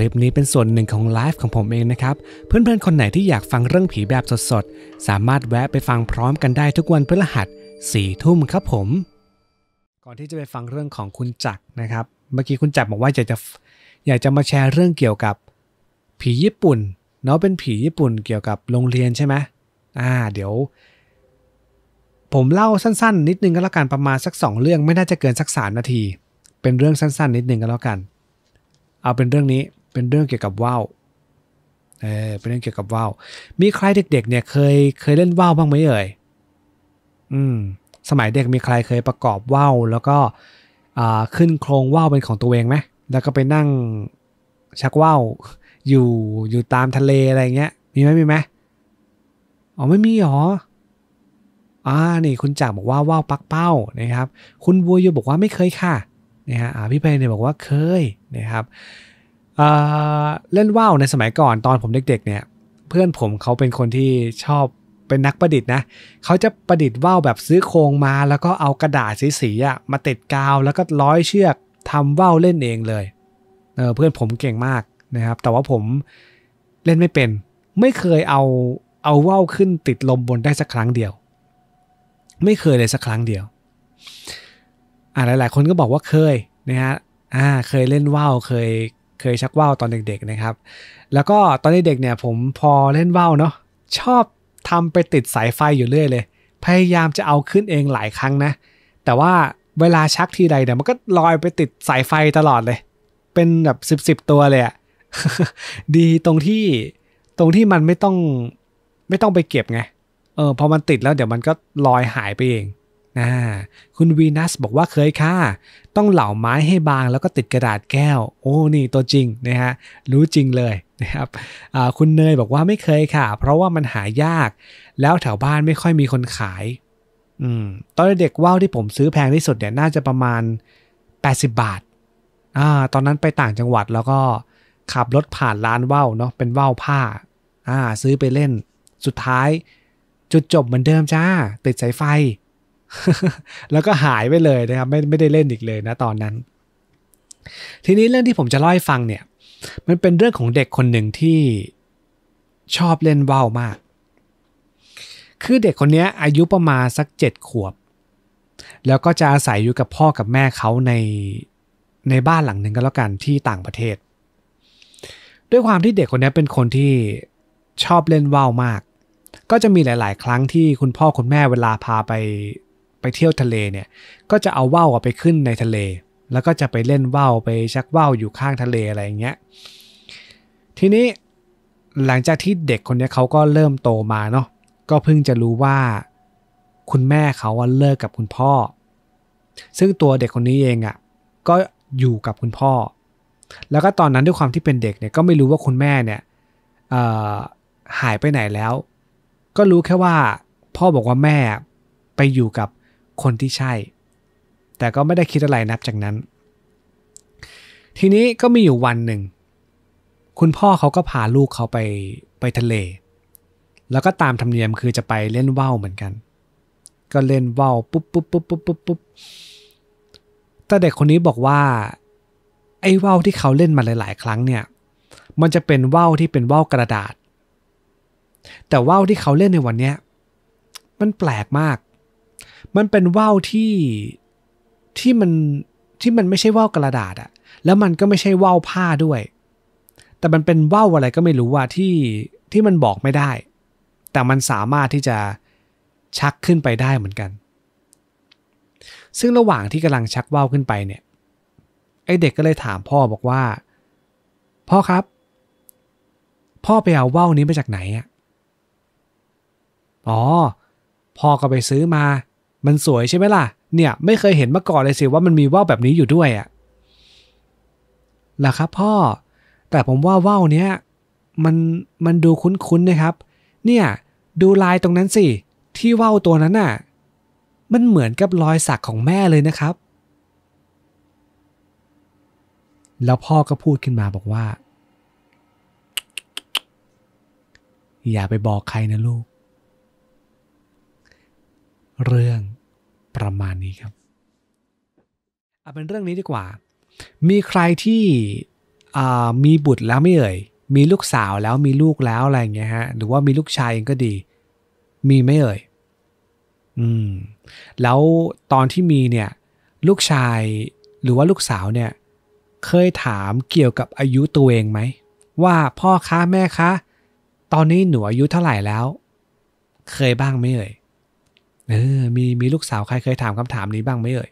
คลิปนี้เป็นส่วนหนึ่งของไลฟ์ของผมเองนะครับ เพื่อนๆคนไหนที่อยากฟังเรื่องผีแบบสดๆ สามารถแวะไปฟังพร้อมกันได้ทุกวันพฤหัสสี่ทุ่มครับผม ก่อนที่จะไปฟังเรื่องของคุณจักนะครับ เมื่อกี้คุณจักบอกว่าอยากจะอยากจะมาแชร์เรื่องเกี่ยวกับ ผีญี่ปุ่น เนาะเป็นผีญี่ปุ่นเกี่ยวกับโรงเรียนใช่ไหมอ่าเดี๋ยว ผมเล่าสั้นๆ นิดนึงก็แล้วกันประมาณสัก 2 เรื่องไม่น่าจะเกินสักสามนาที เป็นเรื่องสั้นๆ นิดนึงก็แล้วกัน เอาเป็นเรื่องนี้เป็นเรื่องเกี่ยวกับว่าว เออเป็นเรื่องเกี่ยวกับว่าว มีใครเด็ก ๆ เนี่ยเคยเคยเล่นว่าวบ้างไหมเอ่ย อืมสมัยเด็กมีใครเคยประกอบว่าว แล้วก็ อ่า ขึ้นโครงว่าว เป็นของตัวเองไหม แล้วก็ไปนั่งชักว่าวอยู่อยู่ตามทะเลอะไรเงี้ย มีไหมมีไหมอ๋อ ไม่มีหรอ อ่านี่คุณจักบอกว่าว่าวปักเป้านะครับ คุณบัวยูบอกว่าไม่เคยค่ะ นะฮะพี่เพลเนี่ยบอกว่าเคยนะครับเล่นว่าวในสมัยก่อนตอนผมเด็กๆเนี่ยเพื่อนผมเขาเป็นคนที่ชอบเป็นนักประดิษฐ์นะเขาจะประดิษฐ์ว่าวแบบซื้อโครงมา แล้วก็เอากระดาษสีๆอะมาติดกาวแล้วก็ร้อยเชือกทำว่าวเล่นเองเลยเออเพื่อนผมเก่งมากนะครับแต่ว่าผมเล่นไม่เป็น ไม่เคยเอาเอาว่าวขึ้นติดลมบนได้สักครั้งเดียว ไม่เคยเลยสักครั้งเดียวอ่าหลายๆ คนก็บอกว่าเคยนะฮะอ่าเคยเล่นว่าวเคยเคยชักว่าวตอนเด็ก ๆนะครับ แล้วก็ตอนเด็กๆเนี่ย ผมพอเล่นว่าวเนาะชอบทำไปติดสายไฟอยู่เรื่อยเลย พยายามจะเอาขึ้นเองหลายครั้งนะ แต่ว่าเวลาชักทีใดเนี่ยมันก็ลอยไปติดสายไฟตลอดเลย เป็นแบบสิบสิบตัวเลยอะดีตรงที่ตรงที่มันไม่ต้องไม่ต้องไปเก็บไง เออ พอมันติดแล้วเดี๋ยวมันก็ลอยหายไปเอง่าคุณวีนัสบอกว่าเคยค่ะ ต้องเหล่าไม้ให้บางแล้วก็ติดกระดาษแก้ว โอ้ นี่ตัวจริงนะฮะ รู้จริงเลยนะครับคุณเนยบอกว่าไม่เคยค่ะ เพราะว่ามันหายาก แล้วแถวบ้านไม่ค่อยมีคนขาย อืม ตอนเด็กว่าวที่ผมซื้อแพงที่สุดเนี่ย น่าจะประมาณ 80 บาทอ่าตอนนั้นไปต่างจังหวัดแล้วก็ขับรถผ่านร้านว่าวเนาะ เป็นว่าวผ้าอ่าซื้อไปเล่น สุดท้ายจุดจบเหมือนเดิมจ้า ติดสายไฟแล้วก็หายไปเลยนะครับไม่ไม่ได้เล่นอีกเลยนะตอนนั้น ทีนี้เรื่องที่ผมจะเล่าให้ฟังเนี่ย มันเป็นเรื่องของเด็กคนหนึ่งที่ชอบเล่นว่าวมาก คือเด็กคนนี้อายุประมาณสักเจ็ดขวบ แล้วก็จะอาศัยอยู่กับพ่อกับแม่เขาในในบ้านหลังหนึ่งก็แล้วกันที่ต่างประเทศ ด้วยความที่เด็กคนนี้เป็นคนที่ชอบเล่นว่าวมาก ก็จะมีหลาย ๆ ครั้งที่คุณพ่อคุณแม่เวลาพาไปไปเที่ยวทะเลเนี่ย ก็จะเอาว่าวไปขึ้นในทะเล แล้วก็จะไปเล่นว่าวไปชักว่าวอยู่ข้างทะเลอะไรอย่างเงี้ยทีนี้หลังจากที่เด็กคนนี้เขาก็เริ่มโตมาเนาะก็เพิ่งจะรู้ว่าคุณแม่เขาเลิกกับคุณพ่อ ซึ่งตัวเด็กคนนี้เองอะ่ะก็อยู่กับคุณพ่อ แล้วก็ตอนนั้นด้วยความที่เป็นเด็กเนี่ยก็ไม่รู้ว่าคุณแม่เนี่ยหายไปไหนแล้ว ก็รู้แค่ว่าพ่อบอกว่าแม่ไปอยู่กับคนที่ใช่ แต่ก็ไม่ได้คิดอะไรนับจากนั้น ทีนี้ก็มีอยู่วันหนึ่ง คุณพ่อเขาก็พาลูกเขาไปไปทะเล แล้วก็ตามธรรมเนียมคือจะไปเล่นว่าวเหมือนกัน ก็เล่นว่าวปุ๊บปุ๊บปุ๊บปุ๊บปุ๊บปุ๊บแต่เด็กคนนี้บอกว่า ไอ้ว่าวที่เขาเล่นมาหลาย ๆ ครั้งเนี่ย มันจะเป็นว่าวที่เป็นว่าวกระดาษ แต่ว่าวที่เขาเล่นในวันเนี้ยมันแปลกมากมันเป็นว่าวที่ที่มันที่มันไม่ใช่ว่าวกระดาษอะแล้วมันก็ไม่ใช่ว่าวผ้าด้วย แต่มันเป็นว่าวอะไรก็ไม่รู้ว่าที่ที่มันบอกไม่ได้ แต่มันสามารถที่จะชักขึ้นไปได้เหมือนกัน ซึ่งระหว่างที่กำลังชักว่าวขึ้นไปเนี่ย ไอเด็กก็เลยถามพ่อบอกว่า พ่อครับ พ่อไปเอาว่าวนี้มาจากไหนอะอ๋อ พ่อก็ไปซื้อมามันสวยใช่ไหมล่ะ เนี่ยไม่เคยเห็นมาก่อนเลยสิว่ามันมีว่าวแบบนี้อยู่ด้วยอะ่ะล่ะครับพ่อ แต่ผมว่าว่าวเนี้ยมันมันดูคุ้นๆนะครับ เนี่ยดูลายตรงนั้นสิ ที่ว่าวตัวนั้นน่ะมันเหมือนกับรอยสักของแม่เลยนะครับ แล้วพ่อก็พูดขึ้นมาบอกว่า อย่าไปบอกใครนะลูกเรื่องประมาณนี้ครับ เอาเป็นเรื่องนี้ดีกว่า มีใครที่มีบุตรแล้วไม่เอ่ย มีลูกสาวแล้วมีลูกแล้วอะไรเงี้ยฮะ หรือว่ามีลูกชายเองก็ดี มีไม่เอ่ย อืม แล้วตอนที่มีเนี่ยลูกชายหรือว่าลูกสาวเนี่ย เคยถามเกี่ยวกับอายุตัวเองไหม ว่าพ่อคะ แม่คะ ตอนนี้หนูอายุเท่าไหร่แล้ว เคยบ้างไหมเอ่ยเออมีมีลูกสาวใครเคยถามคำถามนี้บ้างไหมเอ่ย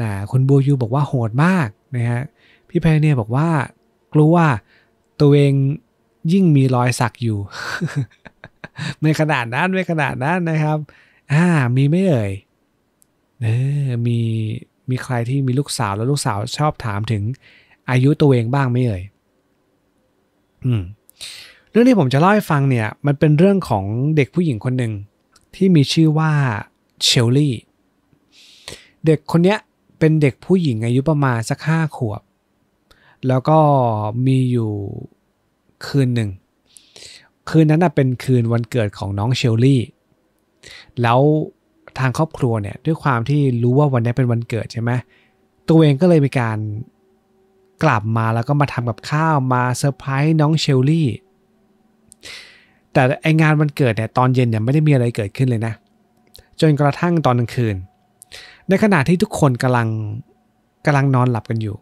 นะคุณบัวยูบอกว่าโหดมากนะฮะ พี่แพรเนี่ยบอกว่ากลัวตัวเองยิ่งมีรอยสักอยู่ ไม่ขนาดนั้นไม่ขนาดนั้นนะครับ อ่า มีไม่เอ่ยเออมีมีใครที่มีลูกสาวแล้วลูกสาวชอบถามถึง อายุตัวเองบ้างไม่เอ่ยอืมเรื่องที่ผมจะเล่าให้ฟังเนี่ย มันเป็นเรื่องของเด็กผู้หญิงคนหนึ่งที่มีชื่อว่าเชลลี่เด็กคนเนี้ยเป็นเด็กผู้หญิงอายุประมาณสักห้าขวบ แล้วก็มีอยู่คืนหนึ่ง คืนนั้นเป็นคืนวันเกิดของน้องเชลลี่แล้วทางครอบครัวเนี่ยด้วยความที่รู้ว่าวันนี้เป็นวันเกิดใช่ไหมตัวเองก็เลยมีการกลับมาแล้วก็มาทำกับข้าวมาเซอร์ไพรส์น้องเชลลี่แต่ไองานวันเกิดเนี่ยตอนเย็นเนี่ยไม่ได้มีอะไรเกิดขึ้นเลยนะ จนกระทั่งตอนกลางคืน ในขณะที่ทุกคนกำลังกำลังนอนหลับกันอยู่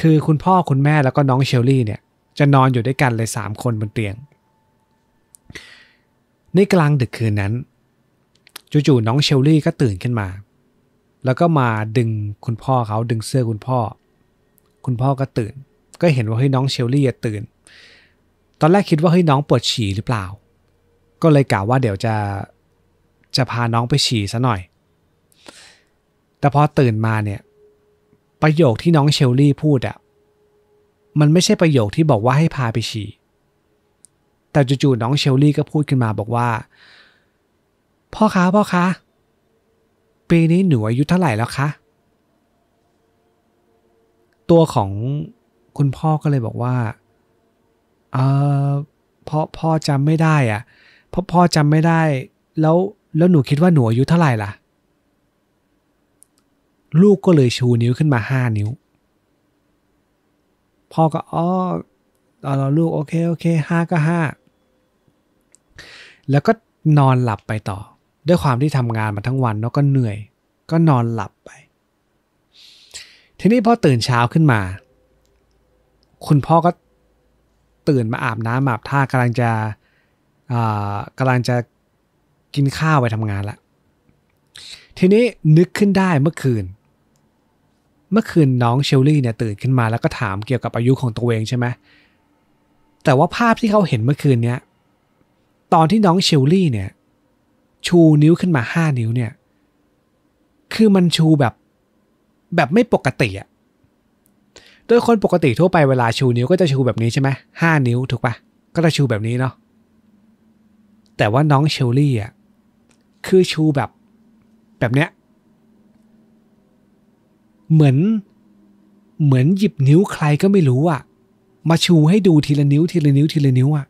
คือคุณพ่อคุณแม่แล้วก็น้องเชลลี่เนี่ยจะนอนอยู่ด้วยกันเลยสามคนบนเตียงในกลางดึกคืนนั้น จู่ๆน้องเชลลี่ก็ตื่นขึ้นมาแล้วก็มาดึงคุณพ่อเขาดึงเสื้อคุณพ่อ คุณพ่อก็ตื่น ก็เห็นว่าเฮ้ยน้องเชลลี่ตื่นตอนแรกคิดว่าเฮ้ยน้องปวดฉี่หรือเปล่า ก็เลยกล่าวว่าเดี๋ยวจะจะพาน้องไปฉี่ซะหน่อย แต่พอตื่นมาเนี่ยประโยคที่น้องเชลลี่พูดอะมันไม่ใช่ประโยคที่บอกว่าให้พาไปฉี่แต่จู่ๆน้องเชลลี่ก็พูดขึ้นมาบอกว่า พ่อคะพ่อคะ ปีนี้หนูอายุเท่าไหร่แล้วคะตัวของคุณพ่อก็เลยบอกว่าเออพ่อพ่อจำไม่ได้อ่ะพ่อพ่อจำไม่ได้ แล้วแล้วหนูคิดว่าหนูอายุเท่าไหร่ล่ะ ลูกก็เลยชูนิ้วขึ้นมาห้านิ้วพ่อก็อ๋อเราลูก โอเคโอเคห้าก็ห้าแล้วก็นอนหลับไปต่อ ด้วยความที่ทำงานมาทั้งวันแล้วก็เหนื่อย ก็นอนหลับไป ทีนี้พอตื่นเช้าขึ้นมา คุณพ่อก็ตื่นมาอาบน้ำอาบท่ากำลังจะกำลังจะกินข้าวไปทำงานละ ทีนี้นึกขึ้นได้เมื่อคืนเมื่อคืนน้องเชลลี่เนี่ยตื่นขึ้นมาแล้วก็ถามเกี่ยวกับอายุของตัวเองใช่ไหมแต่ว่าภาพที่เขาเห็นเมื่อคืนเนี้ยตอนที่น้องเชลลี่เนี่ยชูนิ้วขึ้นมาห้านิ้วเนี่ยคือมันชูแบบแบบไม่ปกติอะโดยคนปกติทั่วไปเวลาชูนิ้วก็จะชูแบบนี้ใช่ไหมห้านิ้วถูกปะก็จะชูแบบนี้เนาะแต่ว่าน้องเชลลี่อ่ะคือชูแบบแบบเนี้ย เหมือนเหมือนหยิบนิ้วใครก็ไม่รู้อ่ะ มาชูให้ดูทีละนิ้วทีละนิ้วทีละนิ้วอ่ะ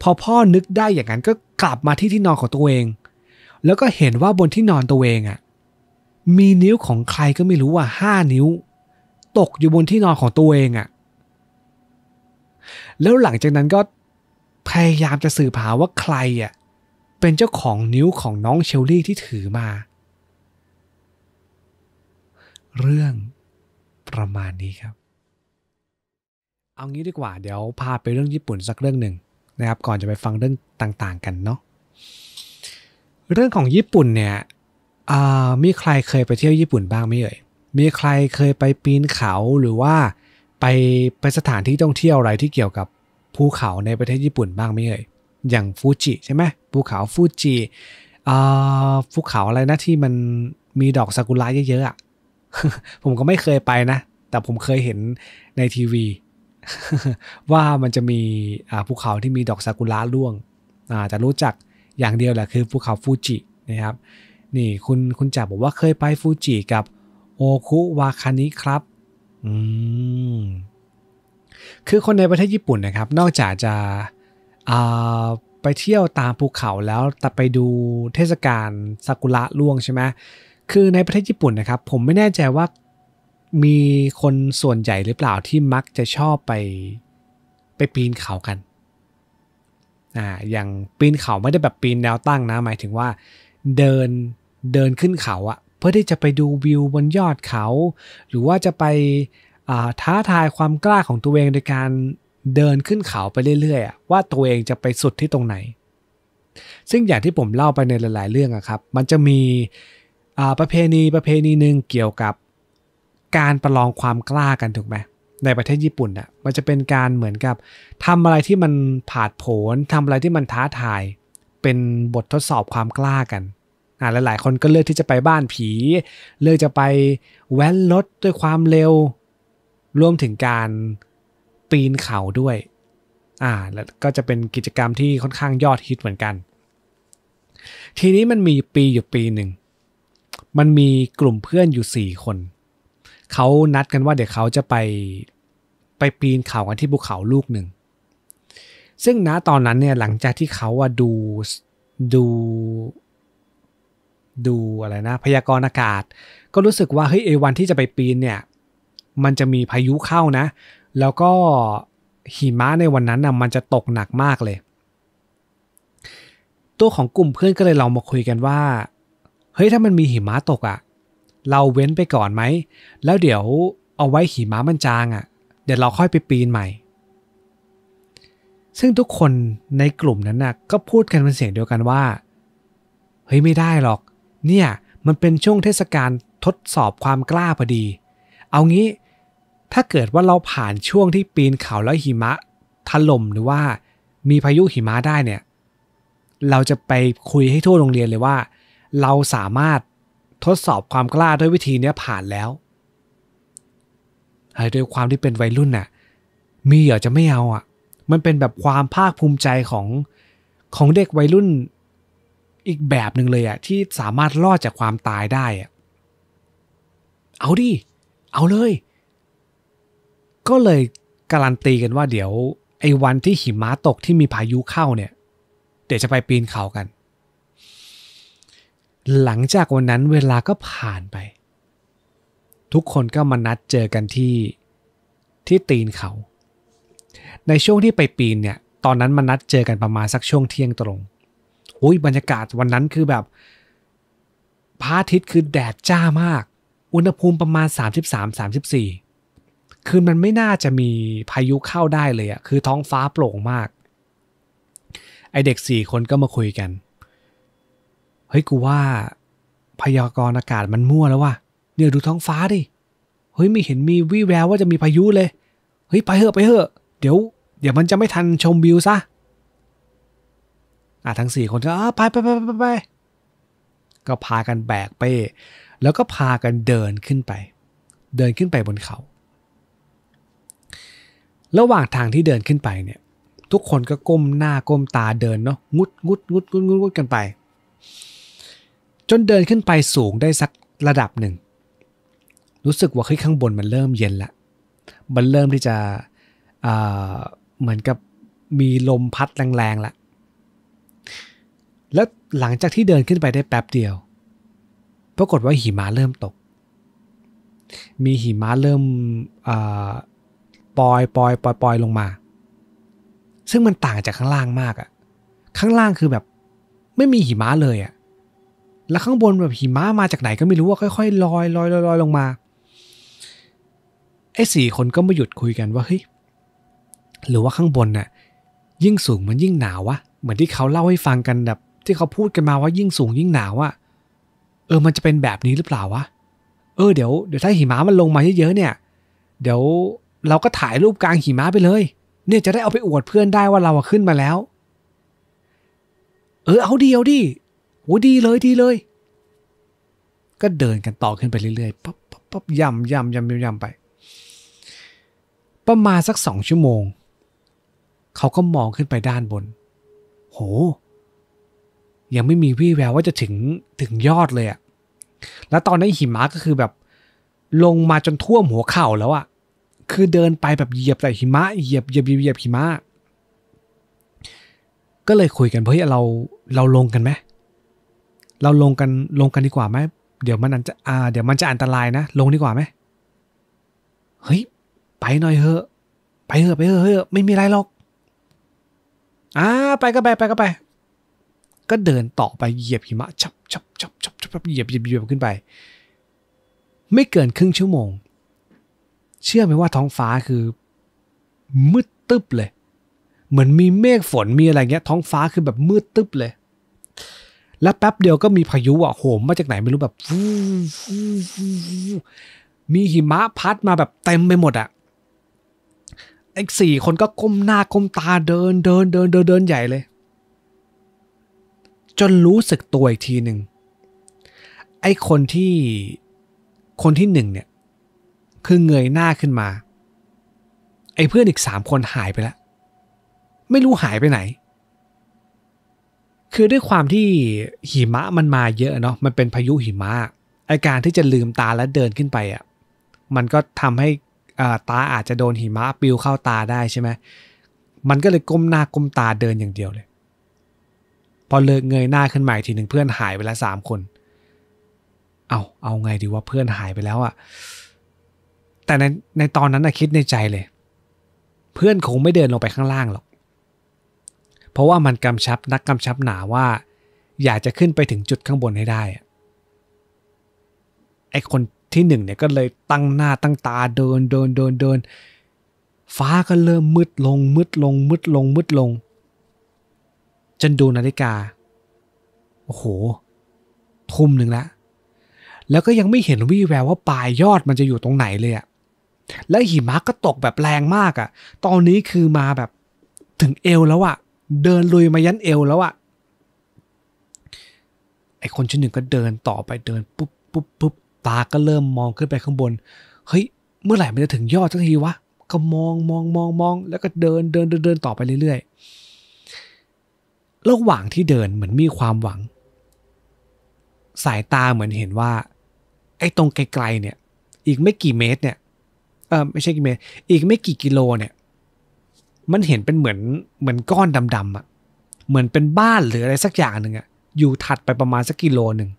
พอพ่อนึกได้อย่างนั้นก็กลับมาที่ที่นอนของตัวเอง แล้วก็เห็นว่าบนที่นอนตัวเองอ่ะมีนิ้วของใครก็ไม่รู้ว่าห้านิ้ว ตกอยู่บนที่นอนของตัวเองอะ่ะ แล้วหลังจากนั้นก็พยายามจะสืบหาว่าใครอ่ะเป็นเจ้าของนิ้วของน้องเชลลี่ที่ถือมา เรื่องประมาณนี้ครับ เอางี้ดีกว่าเดี๋ยวพาไปเรื่องญี่ปุ่นสักเรื่องหนึ่งนะครับก่อนจะไปฟังเรื่องต่างๆกันเนาะ เรื่องของญี่ปุ่นเนี่ยมีใครเคยไปเที่ยวญี่ปุ่นบ้างไหมเอ่ย มีใครเคยไปปีนเขาหรือว่าไปไปสถานที่ท่องเที่ยวอะไรที่เกี่ยวกับภูเขาในประเทศญี่ปุ่นบ้างไหมเอ่ย อย่างฟูจิใช่ไหมภูเขาฟูจิภูเขาอะไรนะที่มันมีดอกซากุระเยอะๆอ่ะผมก็ไม่เคยไปนะ แต่ผมเคยเห็นในทีวี ว่ามันจะมีภูเขาที่มีดอกซากุระร่วงจจะรู้จักอย่างเดียวแหละคือภูเขาฟูจินะครับนี่คุณคุณจ่าบอกว่าเคยไปฟูจิกับโอคุวาคานิครับ อืม คือคนในประเทศญี่ปุ่นนะครับ นอกจากจะไปเที่ยวตามภูเขาแล้วแต่ไปดูเทศกาลซากุระล่วงใช่ไหมคือในประเทศญี่ปุ่นนะครับ ผมไม่แน่ใจว่ามีคนส่วนใหญ่หรือเปล่าที่มักจะชอบไปไปปีนเขากัน อ่า อย่างปีนเขาไม่ได้แบบปีนแนวตั้งนะ หมายถึงว่าเดินเดินขึ้นเขาอะเพื่อที่จะไปดูวิวบนยอดเขา หรือว่าจะไปท้าทายความกล้าของตัวเองโดยการเดินขึ้นเขาไปเรื่อยๆว่าตัวเองจะไปสุดที่ตรงไหน ซึ่งอย่างที่ผมเล่าไปในหลายๆเรื่องครับ มันจะมีประเพณีประเพณีหนึ่งเกี่ยวกับการประลองความกล้ากันถูกไหมในประเทศญี่ปุ่นอะมันจะเป็นการเหมือนกับทำอะไรที่มันผาดโผนทำอะไรที่มันท้าทายเป็นบททดสอบความกล้ากันอ่าหลายๆคนก็เลือกที่จะไปบ้านผี เลือกจะไปแว้นรถด้วยความเร็ว รวมถึงการปีนเขาด้วยอ่าแล้วก็จะเป็นกิจกรรมที่ค่อนข้างยอดฮิตเหมือนกัน ทีนี้มันมีปีอยู่ปีหนึ่ง มันมีกลุ่มเพื่อนอยู่ 4 คน เขานัดกันว่าเดี๋ยวเขาจะไปไปปีนเขากันที่ภูเขาลูกหนึ่งซึ่งนะตอนนั้นเนี่ยหลังจากที่เขาอะดูดูดูอะไรนะพยากรณ์อากาศก็รู้สึกว่าเฮ้ยไอวันที่จะไปปีนเนี่ยมันจะมีพายุเข้านะ แล้วก็หิมะในวันนั้นนะมันจะตกหนักมากเลย ตัวของกลุ่มเพื่อนก็เลยลองมาคุยกันว่าเฮ้ยถ้ามันมีหิมะตกอะ่ะ เราเว้นไปก่อนไหมแล้วเดี๋ยวเอาไว้หิมะมันจางอะ่ะ เดี๋ยวเราค่อยไปปีนใหม่ ซึ่งทุกคนในกลุ่มนั้นนะ่ะก็พูดกันเป็นเสียงเดียวกันว่าเฮ้ยไม่ได้หรอกเนี่ยมันเป็นช่วงเทศกาลทดสอบความกล้าพอดี เอางี้ถ้าเกิดว่าเราผ่านช่วงที่ปีนเขาแล้วหิมะถล่มหรือว่ามีพายุหิมะได้เนี่ยเราจะไปคุยให้ทั่วโรงเรียนเลยว่า เราสามารถทดสอบความกล้าด้วยวิธีนี้ผ่านแล้ว ด้วยความที่เป็นวัยรุ่นน่ะมีเหรอจะไม่เอาอ่ะมันเป็นแบบความภาคภูมิใจของของเด็กวัยรุ่นอีกแบบหนึ่งเลยอะที่สามารถรอดจากความตายได้อะเอาดิ เอาเลย ก็เลย การันตีกันว่าเดี๋ยวไอ้วันที่หิมะตกที่มีพายุเข้าเนี่ยเดี๋ยวจะไปปีนเขากัน หลังจากวันนั้นเวลาก็ผ่านไป ทุกคนก็มานัดเจอกันที่ที่ตีนเขา ในช่วงที่ไปปีนเนี่ยตอนนั้นมานัดเจอกันประมาณสักช่วงเที่ยงตรงอุ้ยบรรยากาศวันนั้นคือแบบพระอาทิตย์คือแดดจ้ามาก อุณหภูมิประมาณ 33-34 คือมันไม่น่าจะมีพายุเข้าได้เลยอะคือท้องฟ้าโปร่งมาก ไอเด็กสี่คนก็มาคุยกัน เฮ้ยกูว่าพยากรณ์อากาศมันมั่วแล้วว่ะเนี่ยดูท้องฟ้าดิเฮ้ยไม่เห็นมีวี่แววว่าจะมีพายุเลย เฮ้ยไปเถอะไปเถอะเดี๋ยวเดี๋ยวมันจะไม่ทันชมวิวซะอ่ะทั้งสี่คนก็ไปไปไปไปไปก็พากันแบกเป้แล้วก็พากันเดินขึ้นไป เดินขึ้นไปบนเขา ระหว่างทางที่เดินขึ้นไปเนี่ยทุกคนก็ก้มหน้าก้มตาเดินเนาะงุดงุดงุดงุดงุดงุดกันไป จนเดินขึ้นไปสูงได้สักระดับหนึ่ง รู้สึกว่าขึ้นข้างบนมันเริ่มเย็นละมันเริ่มที่จะเหมือนกับมีลมพัดแรงๆละหลังจากที่เดินขึ้นไปได้แป๊บเดียว ปรากฏว่าหิมะเริ่มตก มีหิมะเริ่มปลอยปลอยปลอยปลอยลงมา ซึ่งมันต่างจากข้างล่างมากอะ ข้างล่างคือแบบไม่มีหิมะเลยอะแล้วข้างบนแบบหิมะมาจากไหนก็ไม่รู้ว่าค่อย ๆลอยลอยลอยลอยลงมาไอ้สี่คนก็มาหยุดคุยกันว่าเฮ้ย หรือว่าข้างบนน่ะยิ่งสูงมันยิ่งหนาววะเหมือนที่เขาเล่าให้ฟังกันแบบที่เขาพูดกันมาว่ายิ่งสูงยิ่งหนาวอะเออ มันจะเป็นแบบนี้หรือเปล่าวะ เออเดี๋ยว เดี๋ยวถ้าหิมะมันลงมาเยอะๆเนี่ย เดี๋ยว เราก็ถ่ายรูปกลางหิมะไปเลย เนี่ยจะได้เอาไปอวดเพื่อนได้ว่าเราขึ้นมาแล้ว เออ เอาดีเอาดีโอ้ดีเลยดีเลย ก็เดินกันต่อขึ้นไปเรื่อยๆปั๊บปั๊บปั๊บย่ำย่ำย่ำย่ำไป ประมาณ สักสองชั่วโมงเขาก็มองขึ้นไปด้านบน โหยังไม่มีวี่แววว่าจะถึงถึงยอดเลยอะแล้วตอนนั้นหิมะก็คือแบบ ลงมาจนท่วมหัวเข่าแล้วอะคือเดินไปแบบเหยียบแต่หิมะเหยียบเหยียบเหยียบหิมะ ก็เลยคุยกันเฮ้ยเราเราลงกันไหม เราลงกันลงกันดีกว่าไหม เดี๋ยวมันอันจะอ่า เดี๋ยวมันจะอันตรายนะลงดีกว่าไหมเฮ้ยไปหน่อยเถอะ ไปเถอะไปเถอะเฮ้ยไม่มีอะไรหรอก อ่าไปก็ไปไปก็ไปก็เดินต่อไปเหยียบหิมะชับชับชับชับชับเหยียบเหยียบเหยียบขึ้นไปไม่เกินครึ่งชั่วโมงเชื่อไหมว่าท้องฟ้าคือมืดตึ๊บเลยเหมือนมีเมฆฝนมีอะไรเงี้ยท้องฟ้าคือแบบมืดตึ๊บเลยแล้วแป๊บเดียวก็มีพายุอ่ะโหมมาจากไหนไม่รู้แบบมีหิมะพัดมาแบบเต็มไปหมดอ่ะไอ้สี่คนก็ก้มหน้าก้มตาเดินเดินเดินเดินเดินใหญ่เลยจนรู้สึกตัวอีกทีหนึ่งไอ้คนที่คนที่หนึ่งเนี่ย คือเงยหน้าขึ้นมา ไอ้เพื่อนอีกสามคนหายไปแล้ว ไม่รู้หายไปไหน คือด้วยความที่หิมะมันมาเยอะเนาะมันเป็นพายุหิมะ อาการที่จะลืมตาและเดินขึ้นไปอะ่ะมันก็ทำให้ตาอาจจะโดนหิมะปิวเข้าตาได้ใช่ไหมมันก็เลยก้มหน้าก้มตาเดินอย่างเดียวเลยพอเลิกเงยหน้าขึ้นมาอีกทีหนึ่งเพื่อนหายไปแล้วสามคน เอา เอาไงดีว่าเพื่อนหายไปแล้วอะแต่ใน ในตอนนั้นนะคิดในใจเลย เพื่อนคงไม่เดินลงไปข้างล่างหรอก เพราะว่ามันกำชับนักกำชับหนาว่า อยากจะขึ้นไปถึงจุดข้างบนให้ได้ ไอ้คนที่หนึ่งเนี่ยก็เลยตั้งหน้าตั้งตาเดิน เดินเดินเดิน ฟ้าก็เริ่มมืดลงมืดลงมืดลงมืดลงจนดูนาฬิกา โอ้โหทุ่มหนึ่งละแล้วก็ยังไม่เห็นวี่แววว่าปลายยอดมันจะอยู่ตรงไหนเลยอะและหิมะก็ตกแบบแรงมากอะ ตอนนี้คือมาแบบถึงเอวแล้วอะเดินลุยมายันเอวแล้วอะไอคนชั้นหนึ่งก็เดินต่อไปเดินปุ๊บปุ๊บปุ๊บตา ก็เริ่มมองขึ้นไปข้างบน เฮ้ย เมื่อไหร่ มันจะถึงยอดสักทีวะ ก็มองมองมองมอง แล้วก็เดินเดินเดินเดินต่อไปเรื่อยๆระหว่างที่เดินเหมือนมีความหวัง สายตาเหมือนเห็นว่าไอ้ตรงไกลๆเนี่ย อีกไม่กี่เมตร เนี่ย เออไม่ใช่กี่เมตรอีกไม่กี่กิโลเนี่ยมันเห็นเป็นเหมือนเหมือนก้อนดำๆอะ่ะเหมือนเป็นบ้านหรืออะไรสักอย่างหนึ่งอะ่ะอยู่ถัดไปประมาณสักกิโลหนึ่ง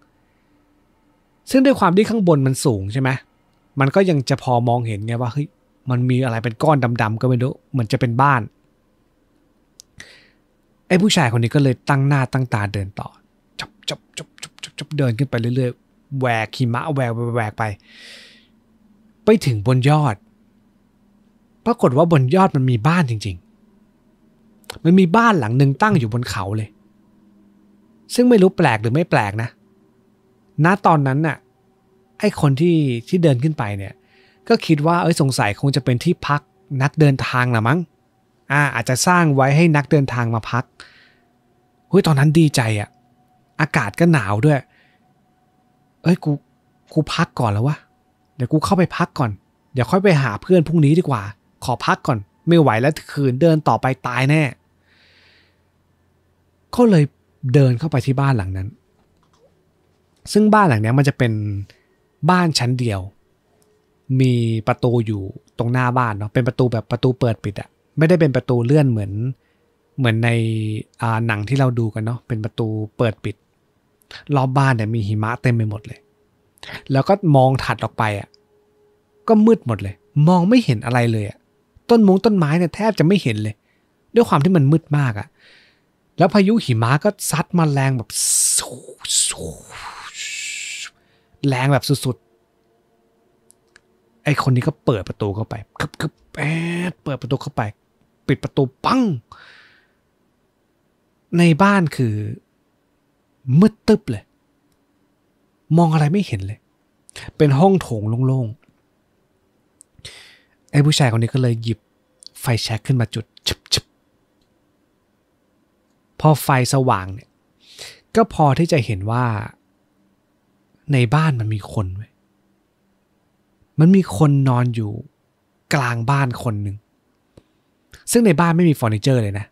ซึ่งด้วยความที่ข้างบนมันสูงใช่ไหมมันก็ยังจะพอมองเห็นไงว่าเฮ้ยมันมีอะไรเป็นก้อนดำๆก็ไม่รู้เหมือนจะเป็นบ้านไอ้ผู้ชายคนนี้ก็เลยตั้งหน้าตั้งตาเดินต่อ จับจับจับจับจับจบเดินขึ้นไปเรื่อยๆแหวกหิมะแหวกแหวกไป ไปถึงบนยอด ปรากฏว่าบนยอดมันมีบ้านจริงๆ มันมีบ้านหลังหนึ่งตั้งอยู่บนเขาเลย ซึ่งไม่รู้แปลกหรือไม่แปลกนะ ณ ตอนนั้นน่ะ ไอ้คนที่ที่เดินขึ้นไปเนี่ย ก็คิดว่า เอ้ย สงสัยคงจะเป็นที่พักนักเดินทางละมั้งอ่าอาจจะสร้างไว้ให้นักเดินทางมาพัก เฮ้ยตอนนั้นดีใจอะ อากาศก็หนาวด้วย เอ้ยกูกูพักก่อนแล้ววะ เดี๋ยวกูเข้าไปพักก่อน เดี๋ยวค่อยไปหาเพื่อนพรุ่งนี้ดีกว่า ขอพักก่อน ไม่ไหวแล้วคืนเดินต่อไปตายแน่ ก็เลยเดินเข้าไปที่บ้านหลังนั้น ซึ่งบ้านหลังนี้มันจะเป็นบ้านชั้นเดียว มีประตูอยู่ตรงหน้าบ้านเนาะ เป็นประตูแบบประตูเปิดปิดอะไม่ได้เป็นประตูเลื่อนเหมือน เหมือนในอ่หนังที่เราดูกันเนาะเป็นประตูเปิดปิดรอบบ้านเนี่ย มีหิมะเต็มไปหมดเลย แล้วก็มองถัดออกไปอ่ะ ก็มืดหมดเลย มองไม่เห็นอะไรเลยอ่ะต้นมงต้นไม้เนี่ยแทบจะไม่เห็นเลย ด้วยความที่มันมืดมากอ่ะ แล้วพายุหิมะก็ซัดมาแรงแบบแรงแบบสุดๆไอคนนี้ก็เปิดประตูเข้าไปกึบกึบแอดเปิดประตูเข้าไปปิดประตูปังในบ้านคือมืดตึ๊บเลย มองอะไรไม่เห็นเลย เป็นห้องโถงโล่งๆ ไอ้ผู้ชายคนนี้ก็เลยหยิบ ไฟแช็กขึ้นมาจุดชุบชบพอไฟสว่างเนี่ย ก็พอที่จะเห็นว่า ในบ้านมันมีคนเว้ยมันมีคนนอนอยู่กลางบ้านคนหนึ่งซึ่งในบ้านไม่มีเฟอร์นิเจอร์เลยนะ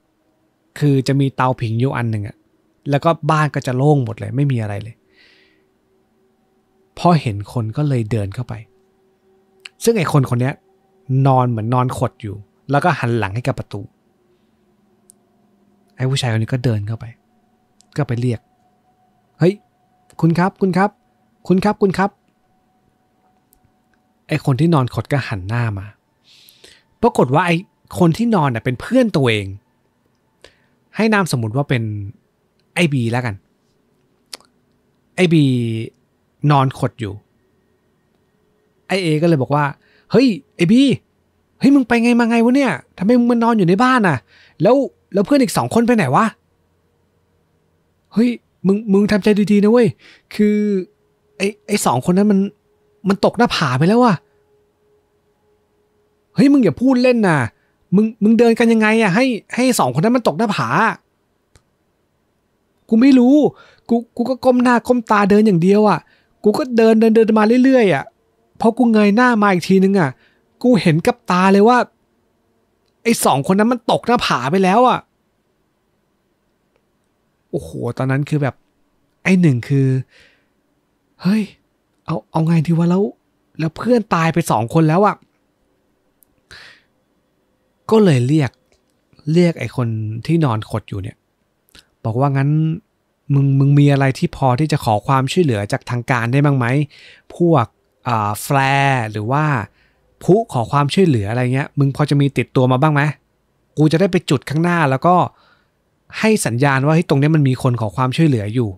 คือจะมีเตาผิงอยู่อันหนึ่งอะ แล้วก็บ้านก็จะโล่งหมดเลยไม่มีอะไรเลย พอเห็นคนก็เลยเดินเข้าไป ซึ่งไอ้คนคนนี้นอนเหมือนนอนขดอยู่ แล้วก็หันหลังให้กับประตู ไอ้ผู้ชายคนนี้ก็เดินเข้าไป ก็ไปเรียก เฮ้ย คุณครับ คุณครับ คุณครับคุณครับ ไอ้คนที่นอนขดก็หันหน้ามา ปรากฏว่าไอคนที่นอนเน่ยเป็นเพื่อนตัวเอง ให้นามสมมติว่าเป็นไอบีแล้วกันไอบีนอนขดอยู่ ไอเอ ก็เลยบอกว่า เฮ้ยไอบีเฮ้ยมึงไปไงมาไงวะเนี่ยทำไมมึงมานอนอยู่ในบ้านน่ะ แล้วแล้วเพื่อนอีกสองคนไปไหนวะเฮ้ย มึง มึงทำใจดีๆนะเว้ยคือ ไอไอสองคนนั้นมัน มันตกหน้าผาไปแล้วว่ะ เฮ้ยมึงอย่าพูดเล่นนะมึงมึงเดินกันยังไง อ่ะให้ให้สองคนนั้นมันตกหน้าผา กูไม่รู้ กูกูก็ก้มหน้าก้มตาเดินอย่างเดียวอ่ะ กูก็เดินเดินเดินมาเรื่อยๆอ่ะพอกูเงยหน้ามาอีกทีนึงอ่ะ กูเห็นกับตาเลยว่า ไอ้สองคนนั้นมันตกหน้าผาไปแล้วอ่ะ โอ้โห ตอนนั้นคือแบบ ไอ้หนึ่งคือเฮ้ย เอาเอาไงดีวะแล้วแล้วเพื่อนตายไปสองคนแล้วอ่ะก็เลยเรียกเรียกไอ้คนที่นอนขดอยู่เนี่ยบอกว่างั้นมึงมึงมีอะไรที่พอที่จะขอความช่วยเหลือจากทางการได้บ้างไหมพวกอ่าแฟร์หรือว่าผู้ขอความช่วยเหลืออะไรเงี้ยมึงพอจะมีติดตัวมาบ้างไหมกูจะได้ไปจุดข้างหน้าแล้วก็ให้สัญญาณว่าเฮ้ยตรงนี้มันมีคนขอความช่วยเหลืออยู่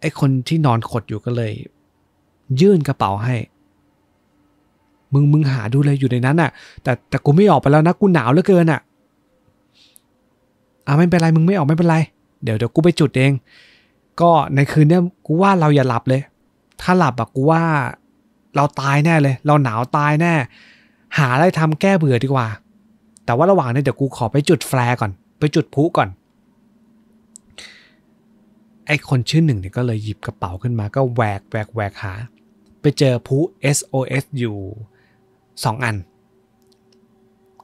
ไอ้คนที่นอนขดอยู่ก็เลย ยื่นกระเป๋าให้มึง มึง หาดูเลยอยู่ในนั้นอ่ะ แต่แต่กูไม่ออกไปแล้วนะกูหนาวเหลือเกินอ่ะ อ่าไม่เป็นไรมึงไม่ออกไม่เป็นไร เดี๋ยวเดี๋ยวกูไปจุดเอง ก็ในคืนเนี้ยกูว่าเราอย่าหลับเลย ถ้าหลับอะกูว่าเราตายแน่เลย เราหนาวตายแน่ หาอะไรทำแก้เบื่อดีกว่า แต่ว่าระหว่างนี้เดี๋ยวกูขอไปจุดแฟร์ก่อนไปจุดพุก่อน ไอคนชื่อหนึ่งเนี่ยก็เลยหยิบกระเป๋าขึ้นมา ก็แหวกแหวกแหวกหา ไปเจอพุ SOS อยู่สองอัน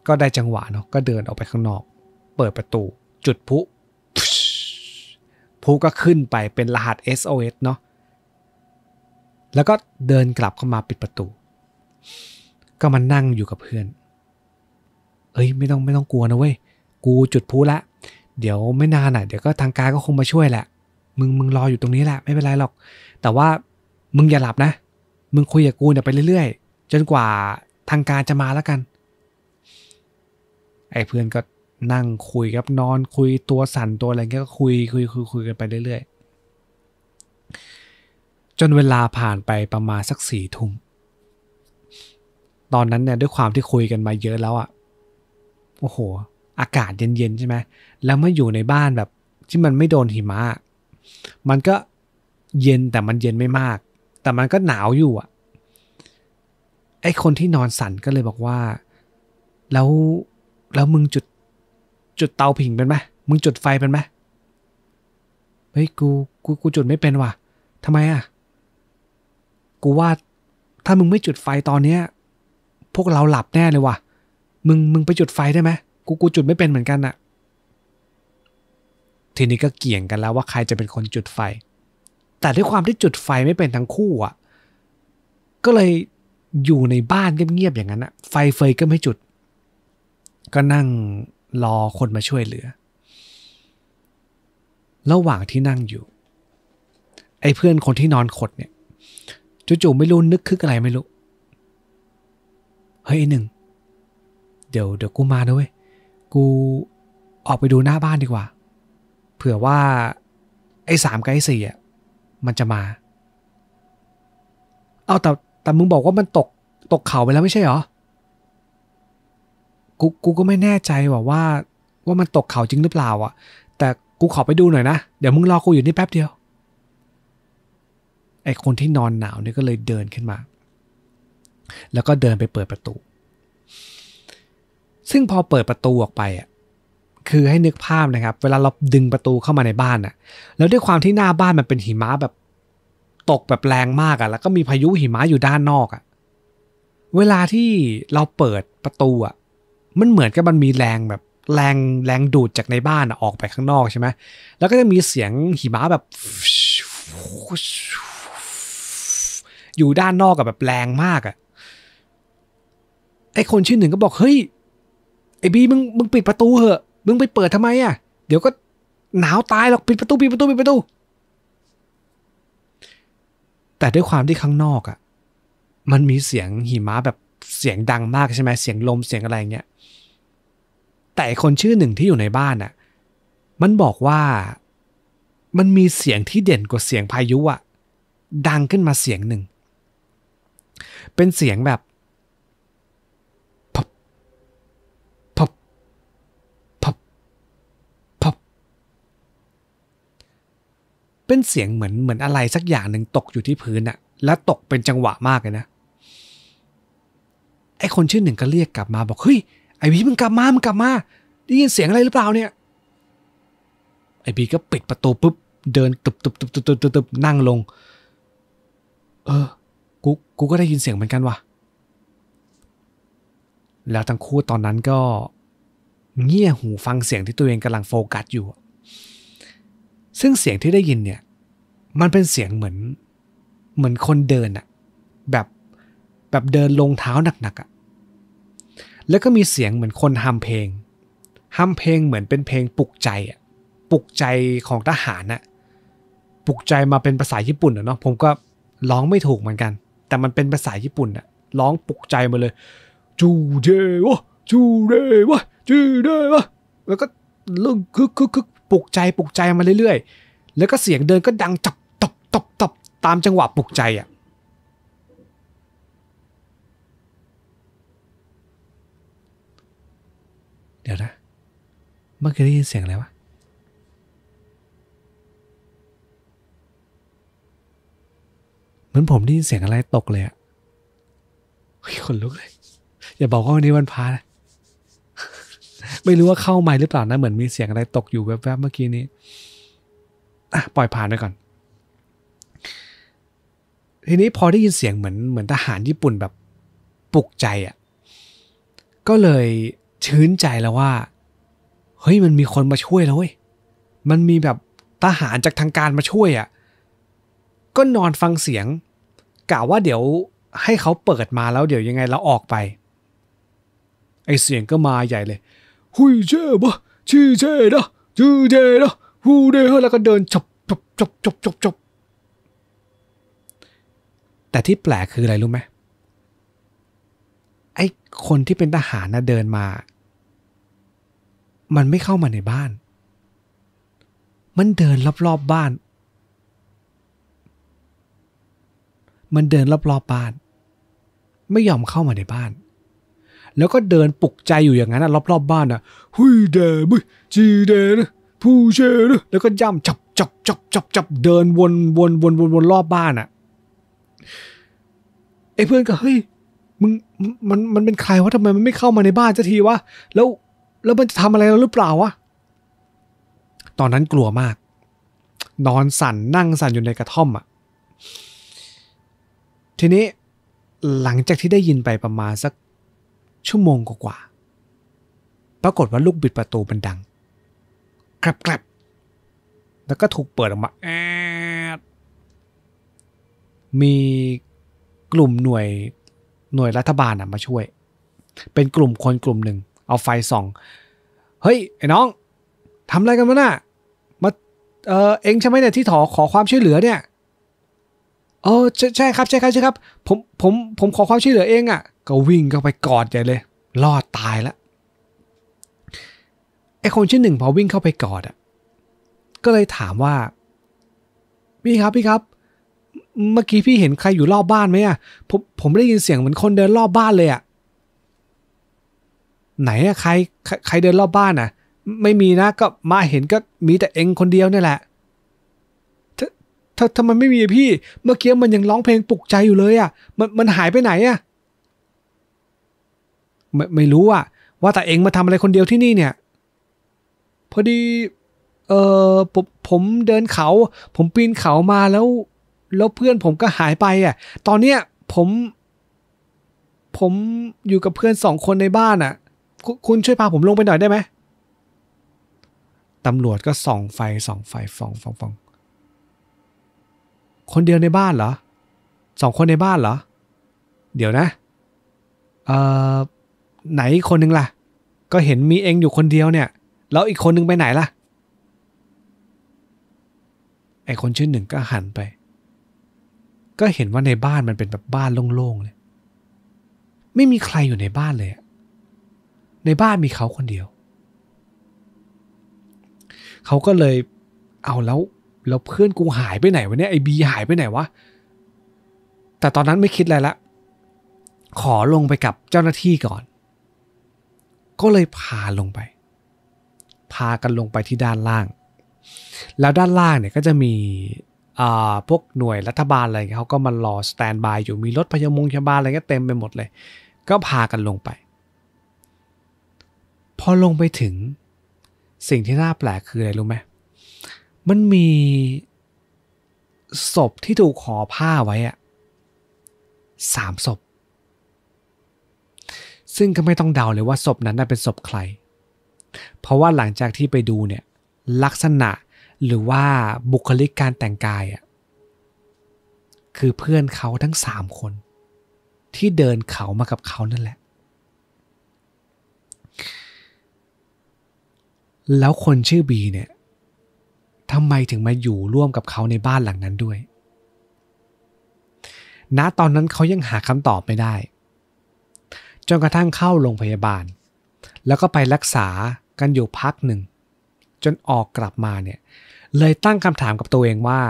ก็ได้จังหวะเนาะก็เดินออกไปข้างนอก เปิดประตู จุดพุพุก็ขึ้นไปเป็นรหัส SOS เนาะแล้วก็เดินกลับเข้ามาปิดประตู ก็มานั่งอยู่กับเพื่อน เอ้ยไม่ต้องไม่ต้องกลัวนะเว้ยกูจุดพุละเดี๋ยวไม่นานอ่ะเดี๋ยวก็ทางการก็คงมาช่วยแหละมึงมึงรออยู่ตรงนี้แหละไม่เป็นไรหรอก แต่ว่ามึงอย่าหลับนะ มึงคุยกับกูเนี่ยไปเรื่อย ๆ จนกว่าทางการจะมาแล้วกัน ไอ้เพื่อนก็นั่งคุยครับนอนคุยตัวสั่นตัวอะไรเงี้ยก็คุยคุยคุยคุยกันไปเรื่อยๆจนเวลาผ่านไปประมาณสักสี่ทุ่มตอนนั้นเนี่ยด้วยความที่คุยกันมาเยอะแล้วอะ่ะโอ้โหอากาศเย็นๆใช่ไหม แล้วมาอยู่ในบ้านแบบที่มันไม่โดนหิมะ มันก็เย็นแต่มันเย็นไม่มาก แต่มันก็หนาวอยู่อะ่ะไอ้คนที่นอนสั่นก็เลยบอกว่า แล้ว แล้วมึงจุด จุดเตาผิงเป็นไหมมึงจุดไฟเป็นไหมเฮ้ยกู กูกู จุดไม่เป็นว่ะ ทำไมอ่ะ กูว่า ถ้ามึงไม่จุดไฟตอนเนี้ยพวกเราหลับแน่เลยว่ะมึงมึงไปจุดไฟได้ไหม กูกู จุดไม่เป็นเหมือนกันอะทีนี้ก็เกี่ยงกันแล้วว่า ใครจะเป็นคนจุดไฟ แต่ด้วยความที่จุดไฟไม่เป็นทั้งคู่อ่ะ ก็เลยอยู่ในบ้านเงียบๆ อย่างนั้นอะไฟเฟยก็ไม่จุด ก็นั่งรอคนมาช่วยเหลือ ระหว่างที่นั่งอยู่ ไอ้เพื่อนคนที่นอนขดเนี่ยจู่ๆไม่รู้นึกคึกอะไรไม่รู้ เฮ้ยหนึ่ง เดี๋ยวเดี๋ยว กูมานะเว้ย กูออกไปดูหน้าบ้านดีกว่า เผื่อว่าไอ้สามกับไอ้สี่อ่ะมันจะมา เอาแต่แต่มึงบอกว่ามันตก ตกเขาไปแล้วไม่ใช่เหรอ กูกูก็ไม่แน่ใจว่าว่าว่ามันตกเขาจริงหรือเปล่า อ่ะ แต่กูขอไปดูหน่อยนะ เดี๋ยวมึงรอกูอยู่นี่แป๊บเดียว ไอคนที่นอนหนาวเนี่ยก็เลยเดินขึ้นมา แล้วก็เดินไปเปิดประตู ซึ่งพอเปิดประตูออกไปอ่ะ คือให้นึกภาพนะครับ เวลาเราดึงประตูเข้ามาในบ้านน่ะ แล้วด้วยความที่หน้าบ้านมันเป็นหิมะแบบตกแบบแรงมากอะ่ะแล้วก็มีพายุหิมะอยู่ด้านนอกอะ่ะ เวลาที่เราเปิดประตูอะ่ะมันเหมือนกับมันมีแรงแบบ แรงแรงดูดจากในบ้านออกไปข้างนอกใช่ไหมแล้วก็จะมีเสียงหิมะแบบ อยู่ด้านนอกกับแบบแรงมากอะ่ะไอคนชื่อหนึ่งก็บอกเฮ้ยไอบีมึงมึงปิดประตูเหอะมึงไปเปิดทำไมอะ่ะเดี๋ยวก็หนาวตายหรอกปิดประตูปิดประตูปิดประตูแต่ด้วยความที่ข้างนอกอะ่ะ มันมีเสียงหิมะแบบเสียงดังมากใช่ไหมเสียงลมเสียงอะไรเงี้ย แต่คนชื่อหนึ่งที่อยู่ในบ้านะ่ะ มันบอกว่า มันมีเสียงที่เด่นกว่าเสียงพายุอ่ะ ดังขึ้นมาเสียงหนึ่ง เป็นเสียงแบบเป็นเสียงเหมือนเหมือนอะไรสักอย่างหนึ่งตกอยู่ที่พื้นอะแล้ว ตกเป็นจังหวะมากเลยนะไอคนชื่อหนึ่งก็เรียกกลับมาบอกเฮ้ยไอพีมึงกลับมามึงกลับมาได้ยินเสียงอะไรหรือเปล่าเนี่ย ไอพีก็ปิดประตูปุ๊บเดินตุบตุบตุบตุบตุบตุบนั่งลง เออกูกูก็ได้ยินเสียงเหมือนกันว่ะแล้วทั้งคู่ตอนนั้นก็เงี่ยหูฟังเสียงที่ตัวเองกำลังโฟกัสอยู่ซึ่งเสียงที่ได้ยินเนี่ยมันเป็นเสียงเหมือนเหมือนคนเดินอะแบบแบบเดินลงเท้าหนักๆอะแล้วก็มีเสียงเหมือนคนฮัมเพลงฮัมเพลงเหมือนเป็นเพลงปลุกใจอะปลุกใจของทหารอะปลุกใจมาเป็นภาษาญี่ปุ่นเนาะผมก็ร้องไม่ถูกเหมือนกัน แต่มันเป็นภาษาญี่ปุ่นอะร้องปลุกใจมาเลยจูเดวะจูเดวะจูเดวะแล้วก็เุื่อคึกคึกคึกปลุกใจปลุกใจมาเรื่อยๆ แล้วก็เสียงเดินก็ดังจับตบตบตบตามจังหวะปลุกใจอ่ะ เดี๋ยวนะ เมื่อกี้ได้ยินเสียงอะไรวะ เหมือนผมได้ยินเสียงอะไรตกเลยอะ่ะคนลุกเลย อย่าบอกว่าวันนี้วันพานะไม่รู้ว่าเข้าไมหรือเปล่านะ เหมือนมีเสียงอะไรตกอยู่แวบๆเมื่อกี้นี้ปล่อยผ่านไปก่อน ทีนี้พอได้ยินเสียงเหมือนเหมือนทหารญี่ปุ่นแบบปลุกใจอะ่ะก็เลยชื้นใจแล้วว่าเฮ้ยมันมีคนมาช่วยแล้วเว้ยมันมีแบบทหารจากทางการมาช่วยอะ่ะก็นอนฟังเสียง กล่าวว่าเดี๋ยวให้เขาเปิดมาแล้ว เดี๋ยวยังไงเราออกไป ไอเสียงก็มาใหญ่เลยหุยเจ่บะชีเจ่นะชือเจ่นะฮูเดฮะแล้วก็เดินจบจบจบจบจบจบแต่ที่แปลกคืออะไรรู้ไหมไอ้คนที่เป็นทหารนะเดินมา มันไม่เข้ามาในบ้าน มันเดินรอบๆบบ้าน มันเดินรอบๆบบ้าน ไม่ยอมเข้ามาในบ้านแล้วก็เดินปลุกใจอยู่อย่างนั้นรอบ ๆ บ้านนะหุยเดบุยจีเดนะผู้เชนะแล้วก็ย่ำจับจับจับจับจับเดินวนวนวนวนวนรอบบ้านอะ่ะไอ้เพื่อนก็เฮ้ยมึงมันมันเป็นใครวะทำไมมันไม่เข้ามาในบ้านจะทีวะแล้วแล้วมันจะทำอะไรเราหรือเปล่าวะตอนนั้นกลัวมาก นอนสั่นนั่งสั่นอยู่ในกระท่อมอะ่ะทีนี้ หลังจากที่ได้ยินไปประมาณสักชั่วโมงกว่า ปรากฏว่าลูกบิดประตูมันดังกลับกลับแล้วก็ถูกเปิดออกมาอมีกลุ่มหน่วยหน่วยรัฐบาละมาช่วย เป็นกลุ่มคนกลุ่มหนึ่ง เอาไฟส่อง เฮ้ยไอ้น้องทำอะไรกันวะน่ะ มาเออเองใช่ไหมเนี่ยที่ถอขอความช่วยเหลือเนี่ย เออใช่ใช่ ครับใช่ครับใช่ครับ ผมผมผมขอความช่วยเหลือเองอะ่ะก็วิ่งเข้าไปกอดใหญ่เลย รอดตายละไอ้คนชื่อหนึ่งพอวิ่งเข้าไปกอดอ่ะ ก็เลยถามว่า พี่ครับพี่ครับ เมื่อกี้พี่เห็นใครอยู่รอบบ้านไหมอ่ะผมผมได้ยินเสียงเหมือนคนเดินรอบบ้านเลยอ่ะ ไหนอะใครใครเดินรอบบ้านอ่ะ ไม่มีนะก็มาเห็นก็มีแต่เองคนเดียวนี่แหละ ถ้าถ้ามันไม่มีพี่ เมื่อกี้มันยังร้องเพลงปลุกใจอยู่เลยอ่ะ มันมันหายไปไหนอ่ะไม่ไม่รู้ว่าว่าแต่เองมาทำอะไรคนเดียวที่นี่เนี่ย พอดี เออผมผมเดินเขา ผมปีนเขามาแล้ว แล้วเพื่อน ผมก็หายไปอ่ะตอนเนี้ย ผม ผมอยู่กับเพื่อนสองคนในบ้านอ่ะคคุณช่วยพาผมลงไปหน่อยได้ไหมตำรวจก็ส่องไฟส่องไฟฟองฟองฟอง คนเดียวในบ้าน เหรอสองคนในบ้าน เหรอ เดี๋ยวนะ เออไหนคนนึงล่ะก็เห็นมีเองอยู่คนเดียวเนี่ยแล้วอีกคนนึงไปไหนล่ะไอคนชื่อหนึ่งก็หันไป ก็เห็นว่าในบ้านมันเป็นแบบบ้านโล่งๆเลยไม่มีใครอยู่ในบ้านเลย ในบ้านมีเขาคนเดียว เขาก็เลยเอาแล้วแล้วเพื่อนกูหายไปไหนวะเนี่ยไอบีหายไปไหนวะแต่ตอนนั้นไม่คิดอะไรละขอลงไปกับเจ้าหน้าที่ก่อนก็เลยพาลงไป พากันลงไปที่ด้านล่าง แล้วด้านล่างเนี่ยก็จะมีพวกหน่วยรัฐบาลอะไรเขาก็มารอสแตนบายอยู่ มีรถพยามงชาบาลอะไรก็เต็มไปหมดเลย ก็พากันลงไป พอลงไปถึง สิ่งที่น่าแปลกคืออะไรรู้ไหมมันมีศพที่ถูกห่อผ้าไว้อะสามศพซึ่งก็ไม่ต้องเดาเลยว่าศพนั้นเป็นศพใคร เพราะว่าหลังจากที่ไปดูเนี่ย ลักษณะหรือว่าบุคลิกการแต่งกายอ่ะคือเพื่อนเขาทั้งสามคน ที่เดินเขามากับเขานั่นแหละ แล้วคนชื่อบีเนี่ยทำไมถึงมาอยู่ร่วมกับเขาในบ้านหลังนั้นด้วยณนะตอนนั้นเขายังหาคำตอบไม่ได้จนกระทั่งเข้าโรงพยาบาล แล้วก็ไปรักษากันอยู่พักหนึ่ง จนออกกลับมาเนี่ยเลยตั้งคำถามกับตัวเองว่า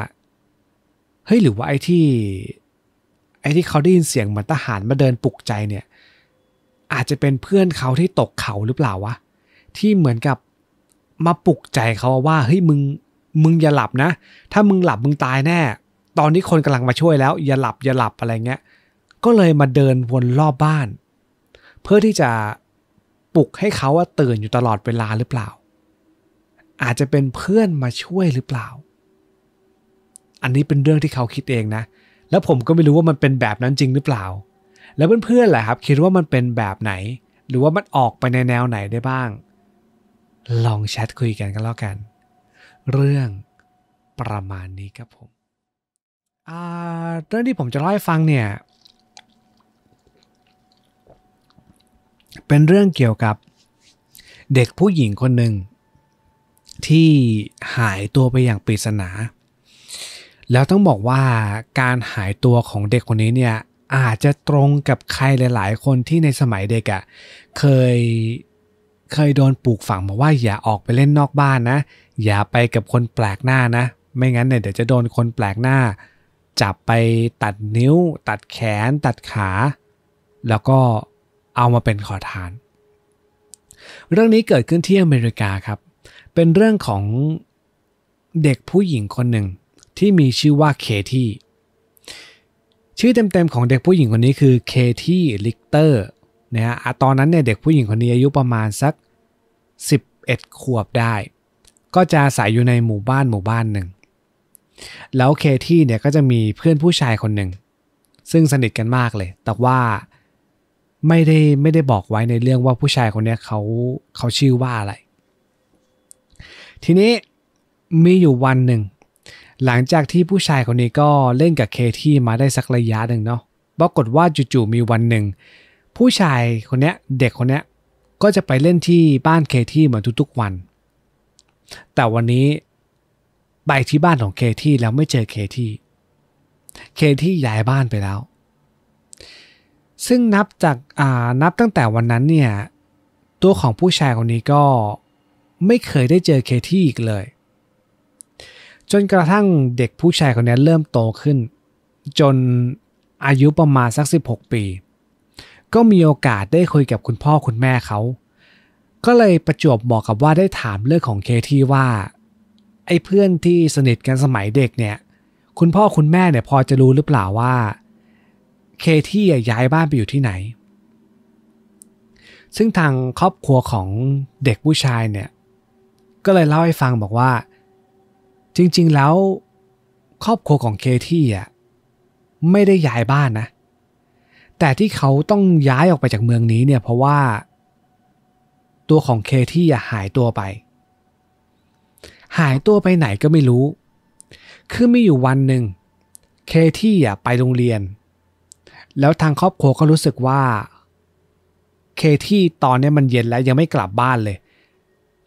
เฮ้ยหรือว่าไอ้ที่ไอ้ที่เขาได้ยินเสียงเหมือนทหารมาเดินปลุกใจเนี่ยอาจจะเป็นเพื่อนเขาที่ตกเขาหรือเปล่าวะที่เหมือนกับมาปลุกใจเขาว่าเฮ้ยมึงมึงอย่าหลับนะ ถ้ามึงหลับมึงตายแน่ตอนนี้คนกำลังมาช่วยแล้ว อย่าหลับอย่าหลับอะไรเงี้ยก็เลยมาเดินวนรอบบ้านเพื่อที่จะปลุกให้เขาว่าตื่นอยู่ตลอดเวลาหรือเปล่า อาจจะเป็นเพื่อนมาช่วยหรือเปล่า อันนี้เป็นเรื่องที่เขาคิดเองนะ แล้วผมก็ไม่รู้ว่ามันเป็นแบบนั้นจริงหรือเปล่า แล้วเพื่อนๆแหละครับคิดว่ามันเป็นแบบไหน หรือว่ามันออกไปในแนวไหนได้บ้าง ลองแชทคุยกันกันแล้วกัน เรื่องประมาณนี้ครับผมเรื่องที่ผมจะเล่าให้ฟังเนี่ยเป็นเรื่องเกี่ยวกับเด็กผู้หญิงคนหนึ่งที่หายตัวไปอย่างปริศนา แล้วต้องบอกว่าการหายตัวของเด็กคนนี้เนี่ยอาจจะตรงกับใครหลาย ๆ คนที่ในสมัยเด็กอะ่ะเคยเคยโดนปลูกฝังมาว่าอย่าออกไปเล่นนอกบ้านนะ อย่าไปกับคนแปลกหน้านะ ไม่งั้นเนี่ยเดี๋ยวจะโดนคนแปลกหน้า จับไปตัดนิ้ว ตัดแขน ตัดขา แล้วก็เอามาเป็นขอทาน เรื่องนี้เกิดขึ้นที่อเมริกาครับ เป็นเรื่องของเด็กผู้หญิงคนหนึ่งที่มีชื่อว่าเคที่ชื่อเต็มๆของเด็กผู้หญิงคนนี้คือเคที่ลิกเตอร์นะฮะตอนนั้นเนี่ยเด็กผู้หญิงคนนี้อายุประมาณสัก 11 ขวบได้ ก็จะอาศัยอยู่ในหมู่บ้านหมู่บ้านหนึ่งแล้วเคที่เนี่ยก็จะมีเพื่อนผู้ชายคนหนึ่งซึ่งสนิทกันมากเลย แต่ว่าไม่ได้ไม่ได้บอกไว้ในเรื่องว่าผู้ชายคนนี้เขาเขาชื่อว่าอะไร ทีนี้มีอยู่วันหนึ่ง หลังจากที่ผู้ชายคนนี้ก็เล่นกับเคที่มาได้สักระยะหนึ่งเนาะปรากฏว่าจู่ๆมีวันหนึ่งผู้ชายคนนี้เด็กคนนี้ก็จะไปเล่นที่บ้านเคที่เหมือนทุกๆวันแต่วันนี้ไปที่บ้านของเคที่แล้วไม่เจอเคที่เคที่ย้ายบ้านไปแล้วซึ่งนับจากอ่านับตั้งแต่วันนั้นเนี่ยตัวของผู้ชายคนนี้ก็ไม่เคยได้เจอเคที่อีกเลย จนกระทั่งเด็กผู้ชายคนนี้เริ่มโตขึ้น จนอายุประมาณสัก 16 ปี ก็มีโอกาสได้คุยกับคุณพ่อคุณแม่เขาก็เลยประจวบเหมาะกับว่าได้ถามเรื่องของเคที่ว่า ไอ้เพื่อนที่สนิทกันสมัยเด็กเนี่ยคุณพ่อคุณแม่เนี่ยพอจะรู้หรือเปล่าว่าเคที่ย้ายบ้านไปอยู่ที่ไหน ซึ่งทางครอบครัวของเด็กผู้ชายเนี่ย ก็เลยเล่าให้ฟังบอกว่า จริงๆแล้วครอบครัวของเคที่อ่ะไม่ได้ย้ายบ้านนะ แต่ที่เขาต้องย้ายออกไปจากเมืองนี้เนี่ยเพราะว่า ตัวของเคที่หายตัวไป หายตัวไปไหนก็ไม่รู้ คือมีอยู่วันหนึ่งเคที่ไปโรงเรียนแล้วทางครอบครัวก็รู้สึกว่าเคที่ตอนนี้มันเย็นแล้วยังไม่กลับบ้านเลย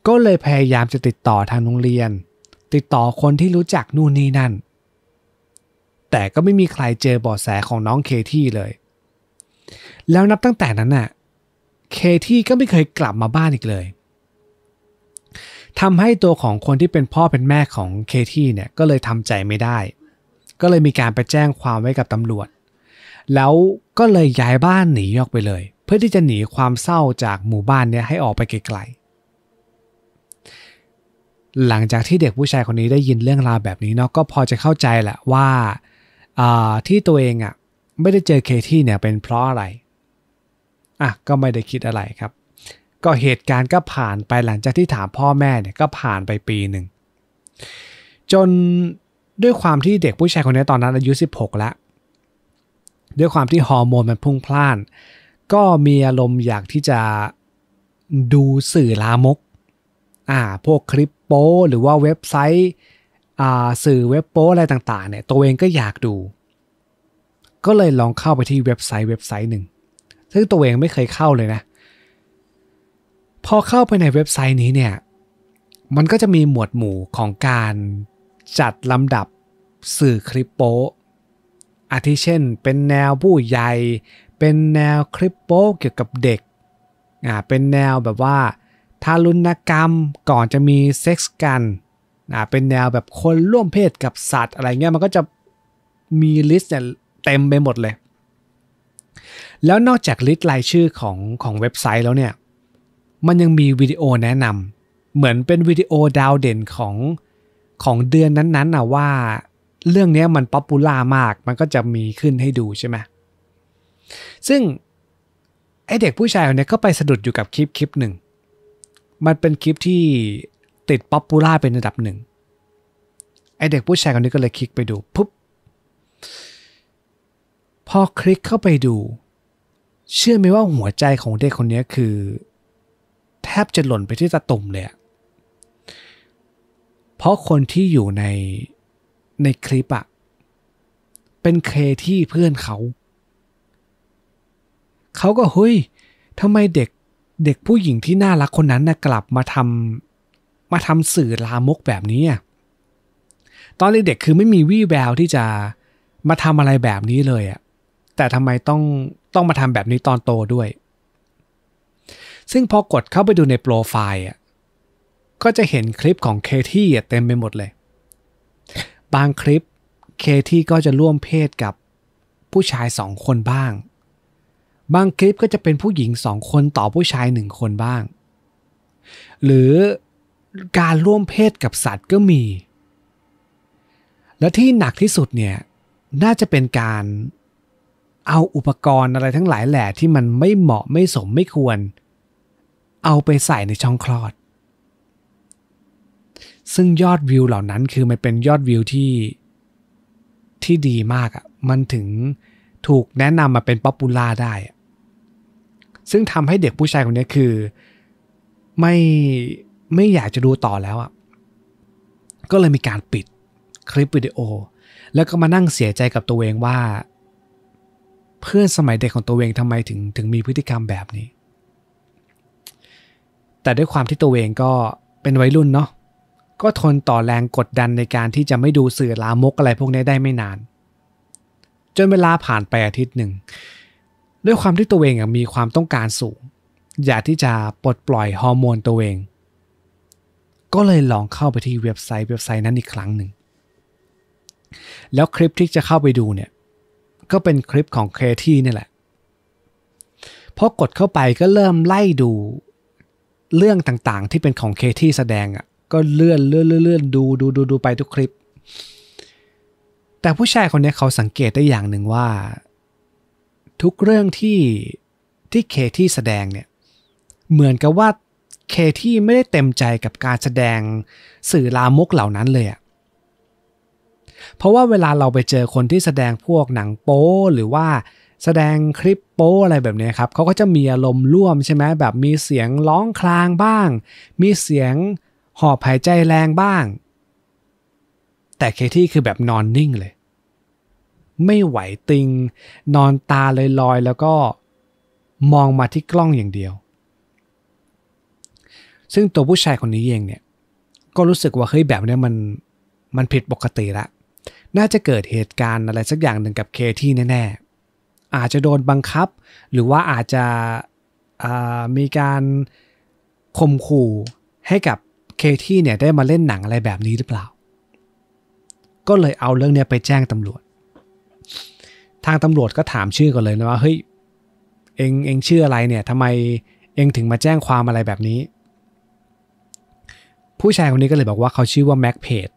ก็เลยพยายามจะติดต่อทางโรงเรียน ติดต่อคนที่รู้จักนู่นนี่นั่น แต่ก็ไม่มีใครเจอบาะแสของน้องเคที่เลยแล้วนับตั้งแต่นั้นน่ะเคที่ก็ไม่เคยกลับมาบ้านอีกเลยทำให้ตัวของคนที่เป็นพ่อเป็นแม่ของเคที่เนี่ยก็เลยทำใจไม่ได้ ก็เลยมีการไปแจ้งความไว้กับตำรวจแล้วก็เลยย้ายบ้านหนีออกไปเลย เพื่อที่จะหนีความเศร้าจากหมู่บ้านเนี่ยให้ออกไปไกลๆ หลังจากที่เด็กผู้ชายคนนี้ได้ยินเรื่องราวแบบนี้เนาะก็พอจะเข้าใจแหละว่าที่ตัวเองอะ่ะไม่ได้เจอเคที่เนี่ยเป็นเพราะอะไรอ่ะก็ไม่ได้คิดอะไรครับ ก็เหตุการณ์ก็ผ่านไปหลังจากที่ถามพ่อแม่เนี่ยก็ผ่านไปปีหนึ่ง จนด้วยความที่เด็กผู้ชายคนนี้ตอนนั้นอายุ 16 แล้วด้วยความที่ฮอร์โมนมันพุ่งพล่าน ก็มีอารมณ์อยากที่จะดูสื่อลามกอ่าพวกคลิปโป้หรือว่าเว็บไซต์อ่าสื่อเว็บโป้อะไรต่างๆเนี่ย ตัวเองก็อยากดู ก็เลยลองเข้าไปที่เว็บไซต์เว็บไซต์หนึ่ง ซึ่งตัวเองไม่เคยเข้าเลยนะ พอเข้าไปในเว็บไซต์นี้เนี่ย มันก็จะมีหมวดหมู่ของการจัดลำดับสื่อคลิปโป้อาทิเช่นเป็นแนวผู้ใหญ่เป็นแนวคลิปโป๊เกี่ยวกับเด็กอ่าเป็นแนวแบบว่าทารุณกรรมก่อนจะมีเซ็กส์กันอ่าเป็นแนวแบบคนร่วมเพศกับสัตว์อะไรเงี้ยมันก็จะมีลิสต์เนี่ยเต็มไปหมดเลย แล้วนอกจากลิสต์รายชื่อของของเว็บไซต์แล้วเนี่ย มันยังมีวิดีโอแนะนำเหมือนเป็นวิดีโอดาวเด่นของ ของเดือนนั้นๆนะว่าเรื่องนี้มันป๊อปปูล่ามาก มันก็จะมีขึ้นให้ดูใช่ไหมซึ่งไอเด็กผู้ชายคนนี้ก็ไปสะดุดอยู่กับคลิปคลิปหนึ่ง มันเป็นคลิปที่ติดป๊อปปูล่าเป็นระดับหนึ่งไอเด็กผู้ชายคนนี้ก็เลยคลิกไปดู ปุ๊บพอคลิกเข้าไปดู เชื่อไหมว่าหัวใจของเด็กคนนี้คือแทบจะหล่นไปที่ตะตุ่มเลยเพราะคนที่อยู่ในในคลิปอะเป็นเคที่เพื่อนเขาเขาก็เฮ้ยทำไมเด็กเด็กผู้หญิงที่น่ารักคนนั้นนะกลับมาทำมาทำสื่อลามกแบบนี้อตอนเด็กคือไม่มีวี่แววที่จะมาทำอะไรแบบนี้เลยอะแต่ทำไมต้องต้องมาทำแบบนี้ตอนโตด้วย ซึ่งพอกดเข้าไปดูในโปรไฟล์อะก็จะเห็นคลิปของเค ที่เต็มไปหมดเลยบางคลิปเคที่ก็จะร่วมเพศกับผู้ชายสองคนบ้าง บางคลิปก็จะเป็นผู้หญิงสองคนต่อผู้ชายหนึ่งคนบ้าง หรือการร่วมเพศกับสัตว์ก็มี และที่หนักที่สุดเนี่ย น่าจะเป็นการเอาอุปกรณ์อะไรทั้งหลายแหล่ที่มันไม่เหมาะไม่สมไม่ควร เอาไปใส่ในช่องคลอดซึ่งยอดวิวเหล่านั้นคือมันเป็นยอดวิวที่ที่ดีมากอะ่ะ มันถึงถูกแนะนำมาเป็นป๊อปปูล่าได้ ซึ่งทำให้เด็กผู้ชายคนนี้คือ ไม่ ไม่อยากจะดูต่อแล้วอะ่ะ ก็เลยมีการปิดคลิปวิดีโอ แล้วก็มานั่งเสียใจกับตัวเองว่า เพื่อนสมัยเด็กของตัวเองทำไมถึงถึงมีพฤติกรรมแบบนี้ แต่ด้วยความที่ตัวเองก็เป็นวัยรุ่นเนาะก็ทนต่อแรงกดดันในการที่จะไม่ดูสื่อลามกอะไรพวกนี้ได้ไม่นานจนเวลาผ่านไปอาทิตย์หนึ่งด้วยความที่ตัวเองมีความต้องการสูงอยากที่จะปลดปล่อยฮอร์โมนตัวเอง ก็เลยลองเข้าไปที่เว็บไซต์เว็บไซต์นั้นอีกครั้งหนึ่งแล้วคลิปที่จะเข้าไปดูเนี่ยก็เป็นคลิปของเคที่นี่แหละพอกดเข้าไปก็เริ่มไล่ดูเรื่องต่างๆ ที่เป็นของเคที่แสดงอะก็เลื่อนเลื่อนเลื่อนดูดูดูดูไปทุกคลิป แต่ผู้ชายคนนี้เขาสังเกตได้อย่างหนึ่งว่า ทุกเรื่องที่ที่เคที่แสดงเนี่ยเหมือนกับว่าเคที่ไม่ได้เต็มใจกับการแสดงสื่อลามกเหล่านั้นเลยอะเพราะว่าเวลาเราไปเจอคนที่แสดงพวกหนังโป๊หรือว่าแสดงคลิปโป้อะไรแบบนี้ครับเขาก็จะมีอารมณ์ร่วมใช่ไหมแบบมีเสียงร้องคลางบ้าง มีเสียงหอบหายใจแรงบ้าง แต่เคที่คือแบบนอนนิ่งเลย ไม่ไหวติง นอนตาลอยๆ แล้วก็มองมาที่กล้องอย่างเดียว ซึ่งตัวผู้ชายคนนี้เองเนี่ยก็รู้สึกว่าเฮ้ยแบบนี้มัน มันผิดปกติละน่าจะเกิดเหตุการณ์อะไรสักอย่างหนึ่งกับเคที่แน่ๆ อาจจะโดนบังคับ หรือว่าอาจจะมีการข่มขู่ให้กับเคที่เนี่ยได้มาเล่นหนังอะไรแบบนี้หรือเปล่า ก็เลยเอาเรื่องเนี้ยไปแจ้งตำรวจ ทางตำรวจก็ถามชื่อก่อนเลยนะว่า เฮ้ย เองเองชื่ออะไรเนี่ยทำไม เองถึงมาแจ้งความอะไรแบบนี้ ผู้ชายคนนี้ก็เลยบอกว่าเขาชื่อว่าแม็กเพจ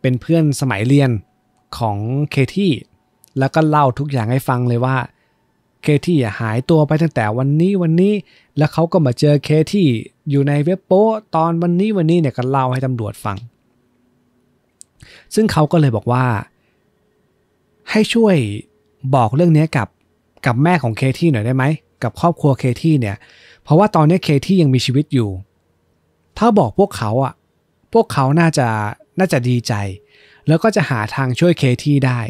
เป็นเพื่อนสมัยเรียนของเคที่แล้วก็เล่าทุกอย่างให้ฟังเลยว่าเคที่หายตัวไปตั้งแต่วันนี้วันนี้ แล้วเขาก็มาเจอเคที่อยู่ในเว็บโป้ตอนวันนี้วันนี้เนี่ยก็เล่าให้ตำรวจฟัง ซึ่งเขาก็เลยบอกว่าให้ช่วยบอกเรื่องนี้กับกับแม่ของเคที่หน่อยได้ไหมกับครอบครัวเคที่เนี่ย เพราะว่าตอนนี้เคที่ยังมีชีวิตอยู่ถ้าบอกพวกเขาอ่ะพวกเขาน่าจะน่าจะดีใจแล้วก็จะหาทางช่วยเคที่ได้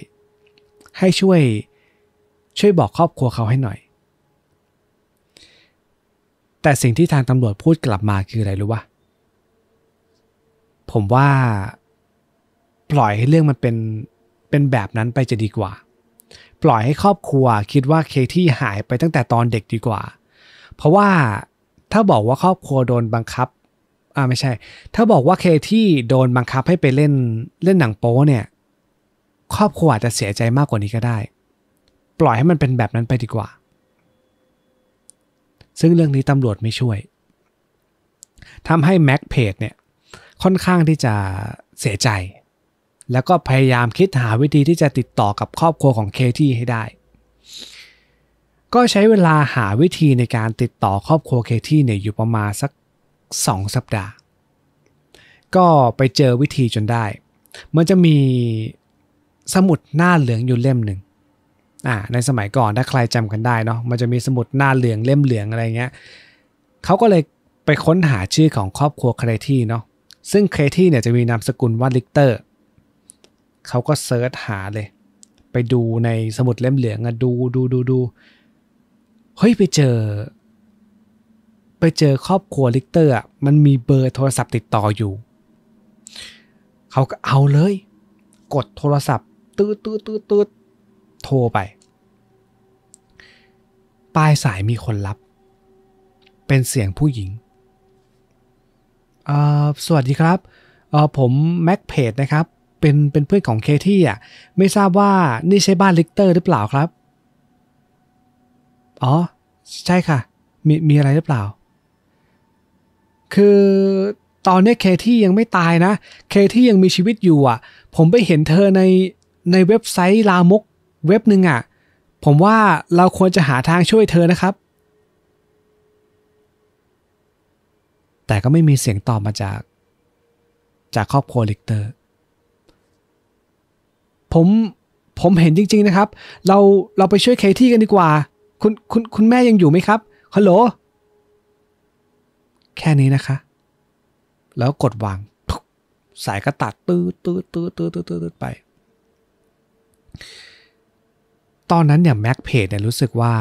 ให้ช่วยช่วยบอกครอบครัวเขาให้หน่อย แต่สิ่งที่ทางตำรวจพูดกลับมาคืออะไรรู้ปะผมว่าปล่อยให้เรื่องมันเป็น เป็นแบบนั้นไปจะดีกว่า ปล่อยให้ครอบครัวคิดว่าเคที่หายไปตั้งแต่ตอนเด็กดีกว่า เพราะว่าถ้าบอกว่าครอบครัวโดนบังคับ อ่าไม่ใช่ ถ้าบอกว่าเคที่โดนบังคับให้ไปเล่นเล่นหนังโป๊เนี่ย ครอบครัวอาจจะเสียใจมากกว่านี้ก็ได้ปล่อยให้มันเป็นแบบนั้นไปดีกว่า ซึ่งเรื่องนี้ตำรวจไม่ช่วย ทำให้แม็กเพจเนี่ยค่อนข้างที่จะเสียใจ แล้วก็พยายามคิดหาวิธีที่จะติดต่อกับครอบครัวของเคที่ให้ได้ ก็ใช้เวลาหาวิธีในการติดต่อครอบครัวเคที่เนี่ยอยู่ประมาณสัก 2 สัปดาห์ ก็ไปเจอวิธีจนได้ มันจะมีสมุดหน้าเหลืองอยู่เล่มหนึ่งอ่าในสมัยก่อนถ้าใครจำกันได้เนาะมันจะมีสมุดหน้าเหลืองเล่มเหลืองอะไรเงี้ยเขาก็เลยไปค้นหาชื่อของครอบครัวเครที่เนาะซึ่งเครที่เนี่ยจะมีนามสกุลว่าลิกเตอร์เขาก็เซิร์ชหาเลยไปดูในสมุดเล่มเหลืองอะดูดูดูดูเฮ้ยไปเจอ ไปเจอครอบครัวลิกเตอร์อะมันมีเบอร์โทรศัพท์ติดต่ออยู่ เขาก็เอาเลย กดโทรศัพท์ตืดตืดตืดตืดโทรไป ปลายสายมีคนรับ เป็นเสียงผู้หญิง สวัสดีครับ ผมแม็กเพจนะครับ เป็นเป็นเพื่อนของเคที่อ่ะไม่ทราบว่านี่ใช่บ้านลิกเตอร์ หรือเปล่าครับ อ๋อ ใช่ค่ะ มีมีอะไรหรือเปล่า คือตอนนี้เคที่ยังไม่ตายนะ เคที่ยังมีชีวิตอยู่อ่ะผมไปเห็นเธอในในเว็บไซต์ ลามกเว็บหนึ่งอะ่ะผมว่าเราควรจะหาทางช่วยเธอนะครับ แต่ก็ไม่มีเสียงตอบมาจากจากครอบครัวลิกเตอร์ผมผมเห็นจริงๆนะครับ เราเราไปช่วยเคที่กันดีกว่าคุณคุณคุณแม่ยังอยู่ไหมครับ ฮัลโหล แค่นี้นะคะ แล้วกดวาง สายก็ตัดตื้อตื้อตื้อตื้อตื้อตื้อไปตอนนั้นเนี่ยแม็กเพจเนี่ยรู้สึกว่า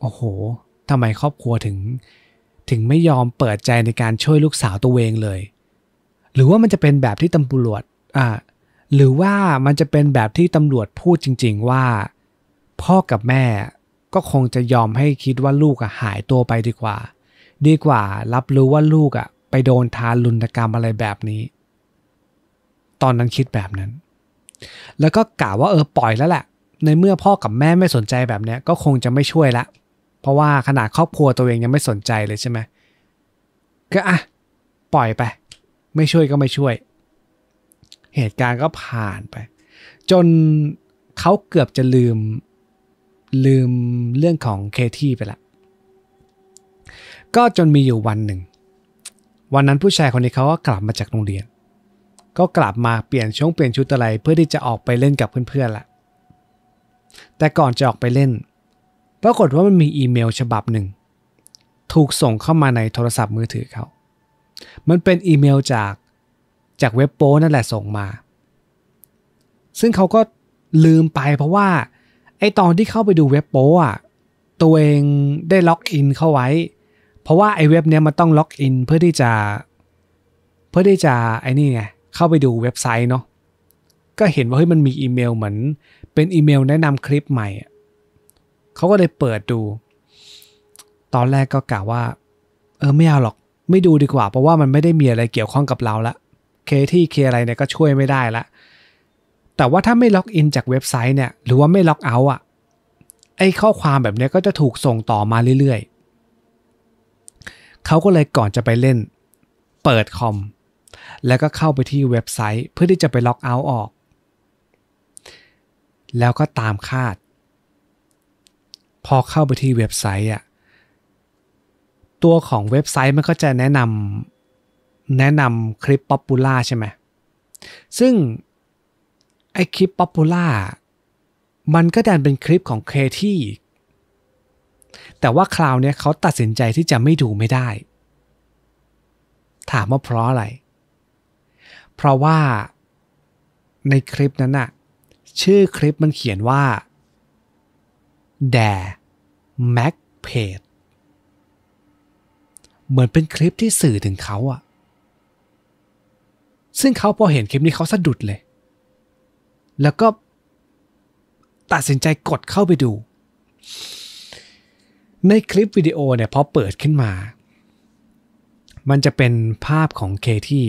โอ้โหทำไมครอบครัวถึง ถึงไม่ยอมเปิดใจในการช่วยลูกสาวตัวเองเลย หรือว่ามันจะเป็นแบบที่ตำรวจอ่าหรือว่ามันจะเป็นแบบที่ตำรวจพูดจริง ๆ ว่า พ่อกับแม่ก็คงจะยอมให้คิดว่าลูกอะหายตัวไปดีกว่า ดีกว่ารับรู้ว่าลูกอะไปโดนทารุณกรรมอะไรแบบนี้ ตอนนั้นคิดแบบนั้น แล้วก็กล่าวว่าเออปล่อยแล้วแหละในเมื่อพ่อกับแม่ไม่สนใจแบบเนี้ยก็คงจะไม่ช่วยละ เพราะว่าขนาดครอบครัวตัวเองยังไม่สนใจเลยใช่ไหม ก็อ่ะ ปล่อยไป ไม่ช่วยก็ไม่ช่วย เหตุการณ์ก็ผ่านไป จนเขาเกือบจะลืมลืมเรื่องของเคที่ไปละก็จนมีอยู่วันหนึ่งวันนั้นผู้ชายคนนี้เขาก็กลับมาจากโรงเรียน ก็กลับมาเปลี่ยนช่วงเปลี่ยนชุดอะไรเพื่อที่จะออกไปเล่นกับเพื่อนๆละแต่ก่อนจะออกไปเล่น ปรากฏว่ามันมีอีเมลฉบับหนึ่ง ถูกส่งเข้ามาในโทรศัพท์มือถือเขา มันเป็นอีเมลจากจากเว็บโป้นั่นแหละส่งมา ซึ่งเขาก็ลืมไปเพราะว่าไอตอนที่เข้าไปดูเว็บโป้อะตัวเองได้ล็อกอินเข้าไว้ เพราะว่าไอเว็บเนี้ยมันต้องล็อกอินเพื่อที่จะ เพื่อที่จะไอนี่ไงเข้าไปดูเว็บไซต์เนาะก็เห็นว่าเฮ้ยมันมีอีเมลเหมือน เป็นอีเมลแนะนำคลิปใหม่ เขาก็เลยเปิดดู ตอนแรกก็กะว่าเออไม่เอาหรอกไม่ดูดีกว่า เพราะว่ามันไม่ได้มีอะไรเกี่ยวข้องกับเราละ เคที่เคอะไรเนี่ยก็ช่วยไม่ได้ละ แต่ว่าถ้าไม่ล็อกอินจากเว็บไซต์เนี่ยหรือว่าไม่ล็อกเอาท์อ่ะไอข้อความแบบนี้ก็จะถูกส่งต่อมาเรื่อยๆ เขาก็เลยก่อนจะไปเล่น เปิดคอม แล้วก็เข้าไปที่เว็บไซต์เพื่อที่จะไปล็อกเอาท์ออกแล้วก็ตามคาด พอเข้าไปที่เว็บไซต์อ่ะ ตัวของเว็บไซต์มันก็จะแนะนำแนะนำคลิปป๊อปปูล่าใช่ไหมซึ่งไอคลิปป๊อปปูล่า มันก็ดันเป็นคลิปของเคที่ แต่ว่าคราวนี้เขาตัดสินใจที่จะไม่ดูไม่ได้ ถามว่าเพราะอะไร เพราะว่าในคลิปนั้นอะชื่อคลิปมันเขียนว่า แด r e Mac p a g เหมือนเป็นคลิปที่สื่อถึงเขาอะซึ่งเขาพอเห็นคลิปนี้เขาสะดุดเลย แล้วก็ ตัดสินใจกดเข้าไปดู ในคลิปวิดีโอเนี่ยพอเปิดขึ้นมา มันจะเป็นภาพของเคที่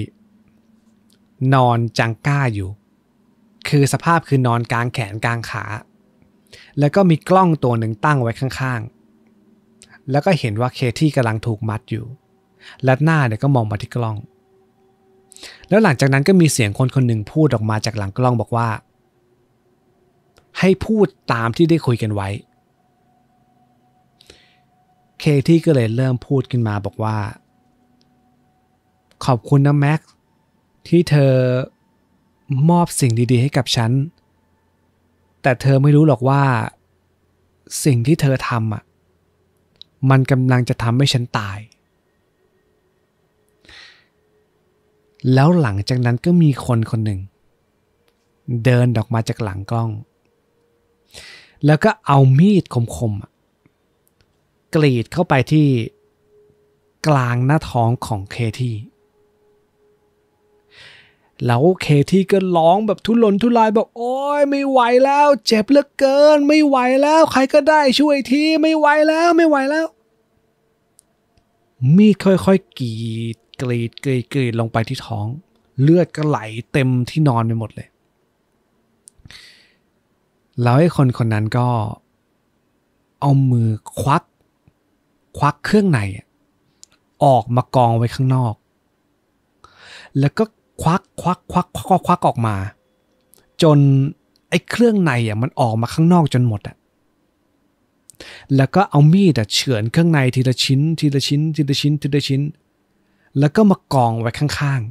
นอนจังก้าอยู่คือสภาพคือนอนกลางแขนกลางขา แล้วก็มีกล้องตัวหนึ่งตั้งไว้ข้าง ๆ แล้วก็เห็นว่าเคที่กำลังถูกมัดอยู่ และหน้าเนี่ยก็มองมาที่กล้อง แล้วหลังจากนั้นก็มีเสียงคนคนหนึ่งพูดออกมาจากหลังกล้องบอกว่า ให้พูดตามที่ได้คุยกันไว้ เคที่ก็เลยเริ่มพูดขึ้นมาบอกว่า ขอบคุณนะแม็กที่เธอมอบสิ่งดี ๆ ให้กับฉัน แต่เธอไม่รู้หรอกว่า สิ่งที่เธอทำอ่ะ มันกำลังจะทำให้ฉันตาย แล้วหลังจากนั้นก็มีคนคนหนึ่ง เดินออกมาจากหลังกล้อง แล้วก็เอามีดคมๆกรีดเข้าไปที่ กลางหน้าท้องของเคที่แล้วเคที่ก็ร้องแบบทุรนทุรายบอกโอ้ยไม่ไหวแล้ว เจ็บเหลือเกินไม่ไหวแล้ว ใครก็ได้ช่วยทีไม่ไหวแล้วไม่ไหวแล้ว มีดค่อยกรีดกรีดกรีดกรีดลงไปที่ท้อง เลือดก็ไหลเต็มที่นอนไปหมดเลยแล้วไอ้คนคนนั้นก็เอามือควักควักเครื่องใน ออกมากองไว้ข้างนอก แล้วก็ควักควักควักควักควัก ออกมา จนไอ้เครื่องในอ่ะมันออกมาข้างนอกจนหมดอ่ะแล้วก็เอามีดเฉือนเครื่องใน ทีละชิ้น ทีละชิ้นทีละชิ้นทีละชิ้น แล้วก็มากองไว้ข้าง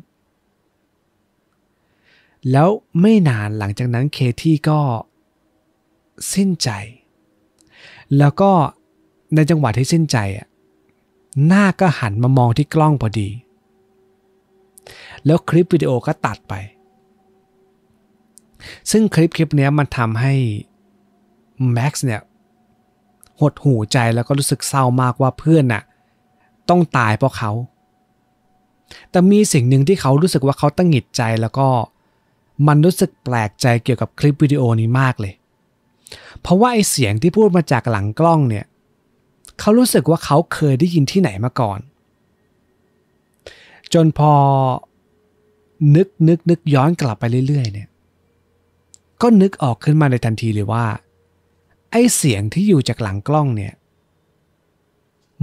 ๆ แล้วไม่นานหลังจากนั้นเคที่ก็ สิ้นใจ แล้วก็ในจังหวะที่สิ้นใจอ่ะหน้าก็หันมามองที่กล้องพอดีแล้วคลิปวิดีโอก็ตัดไป ซึ่งคลิปคลิปนี้มันทำให้ แม็กซ์เนี่ย หดหูใจแล้วก็รู้สึกเศร้ามากว่าเพื่อนน่ะต้องตายเพราะเขา แต่มีสิ่งหนึ่งที่เขารู้สึกว่าเขาตั้งหิดใจแล้วก็มันรู้สึกแปลกใจเกี่ยวกับคลิปวิดีโอนี้มากเลย เพราะว่าไอเสียงที่พูดมาจากหลังกล้องเนี่ยเขารู้สึกว่าเขาเคยได้ยินที่ไหนมาก่อน จนพอนึกนึกนึกย้อนกลับไปเรื่อยๆเนี่ย ก็นึกออกขึ้นมาในทันทีเลยว่า ไอเสียงที่อยู่จากหลังกล้องเนี่ย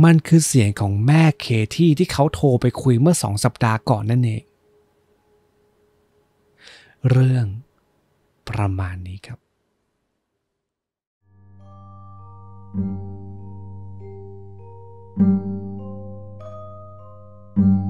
มันคือเสียงของแม่เคที่ที่เขาโทรไปคุยเมื่อสองสัปดาห์ก่อนนั่นเอง เรื่องประมาณนี้ครับ thank you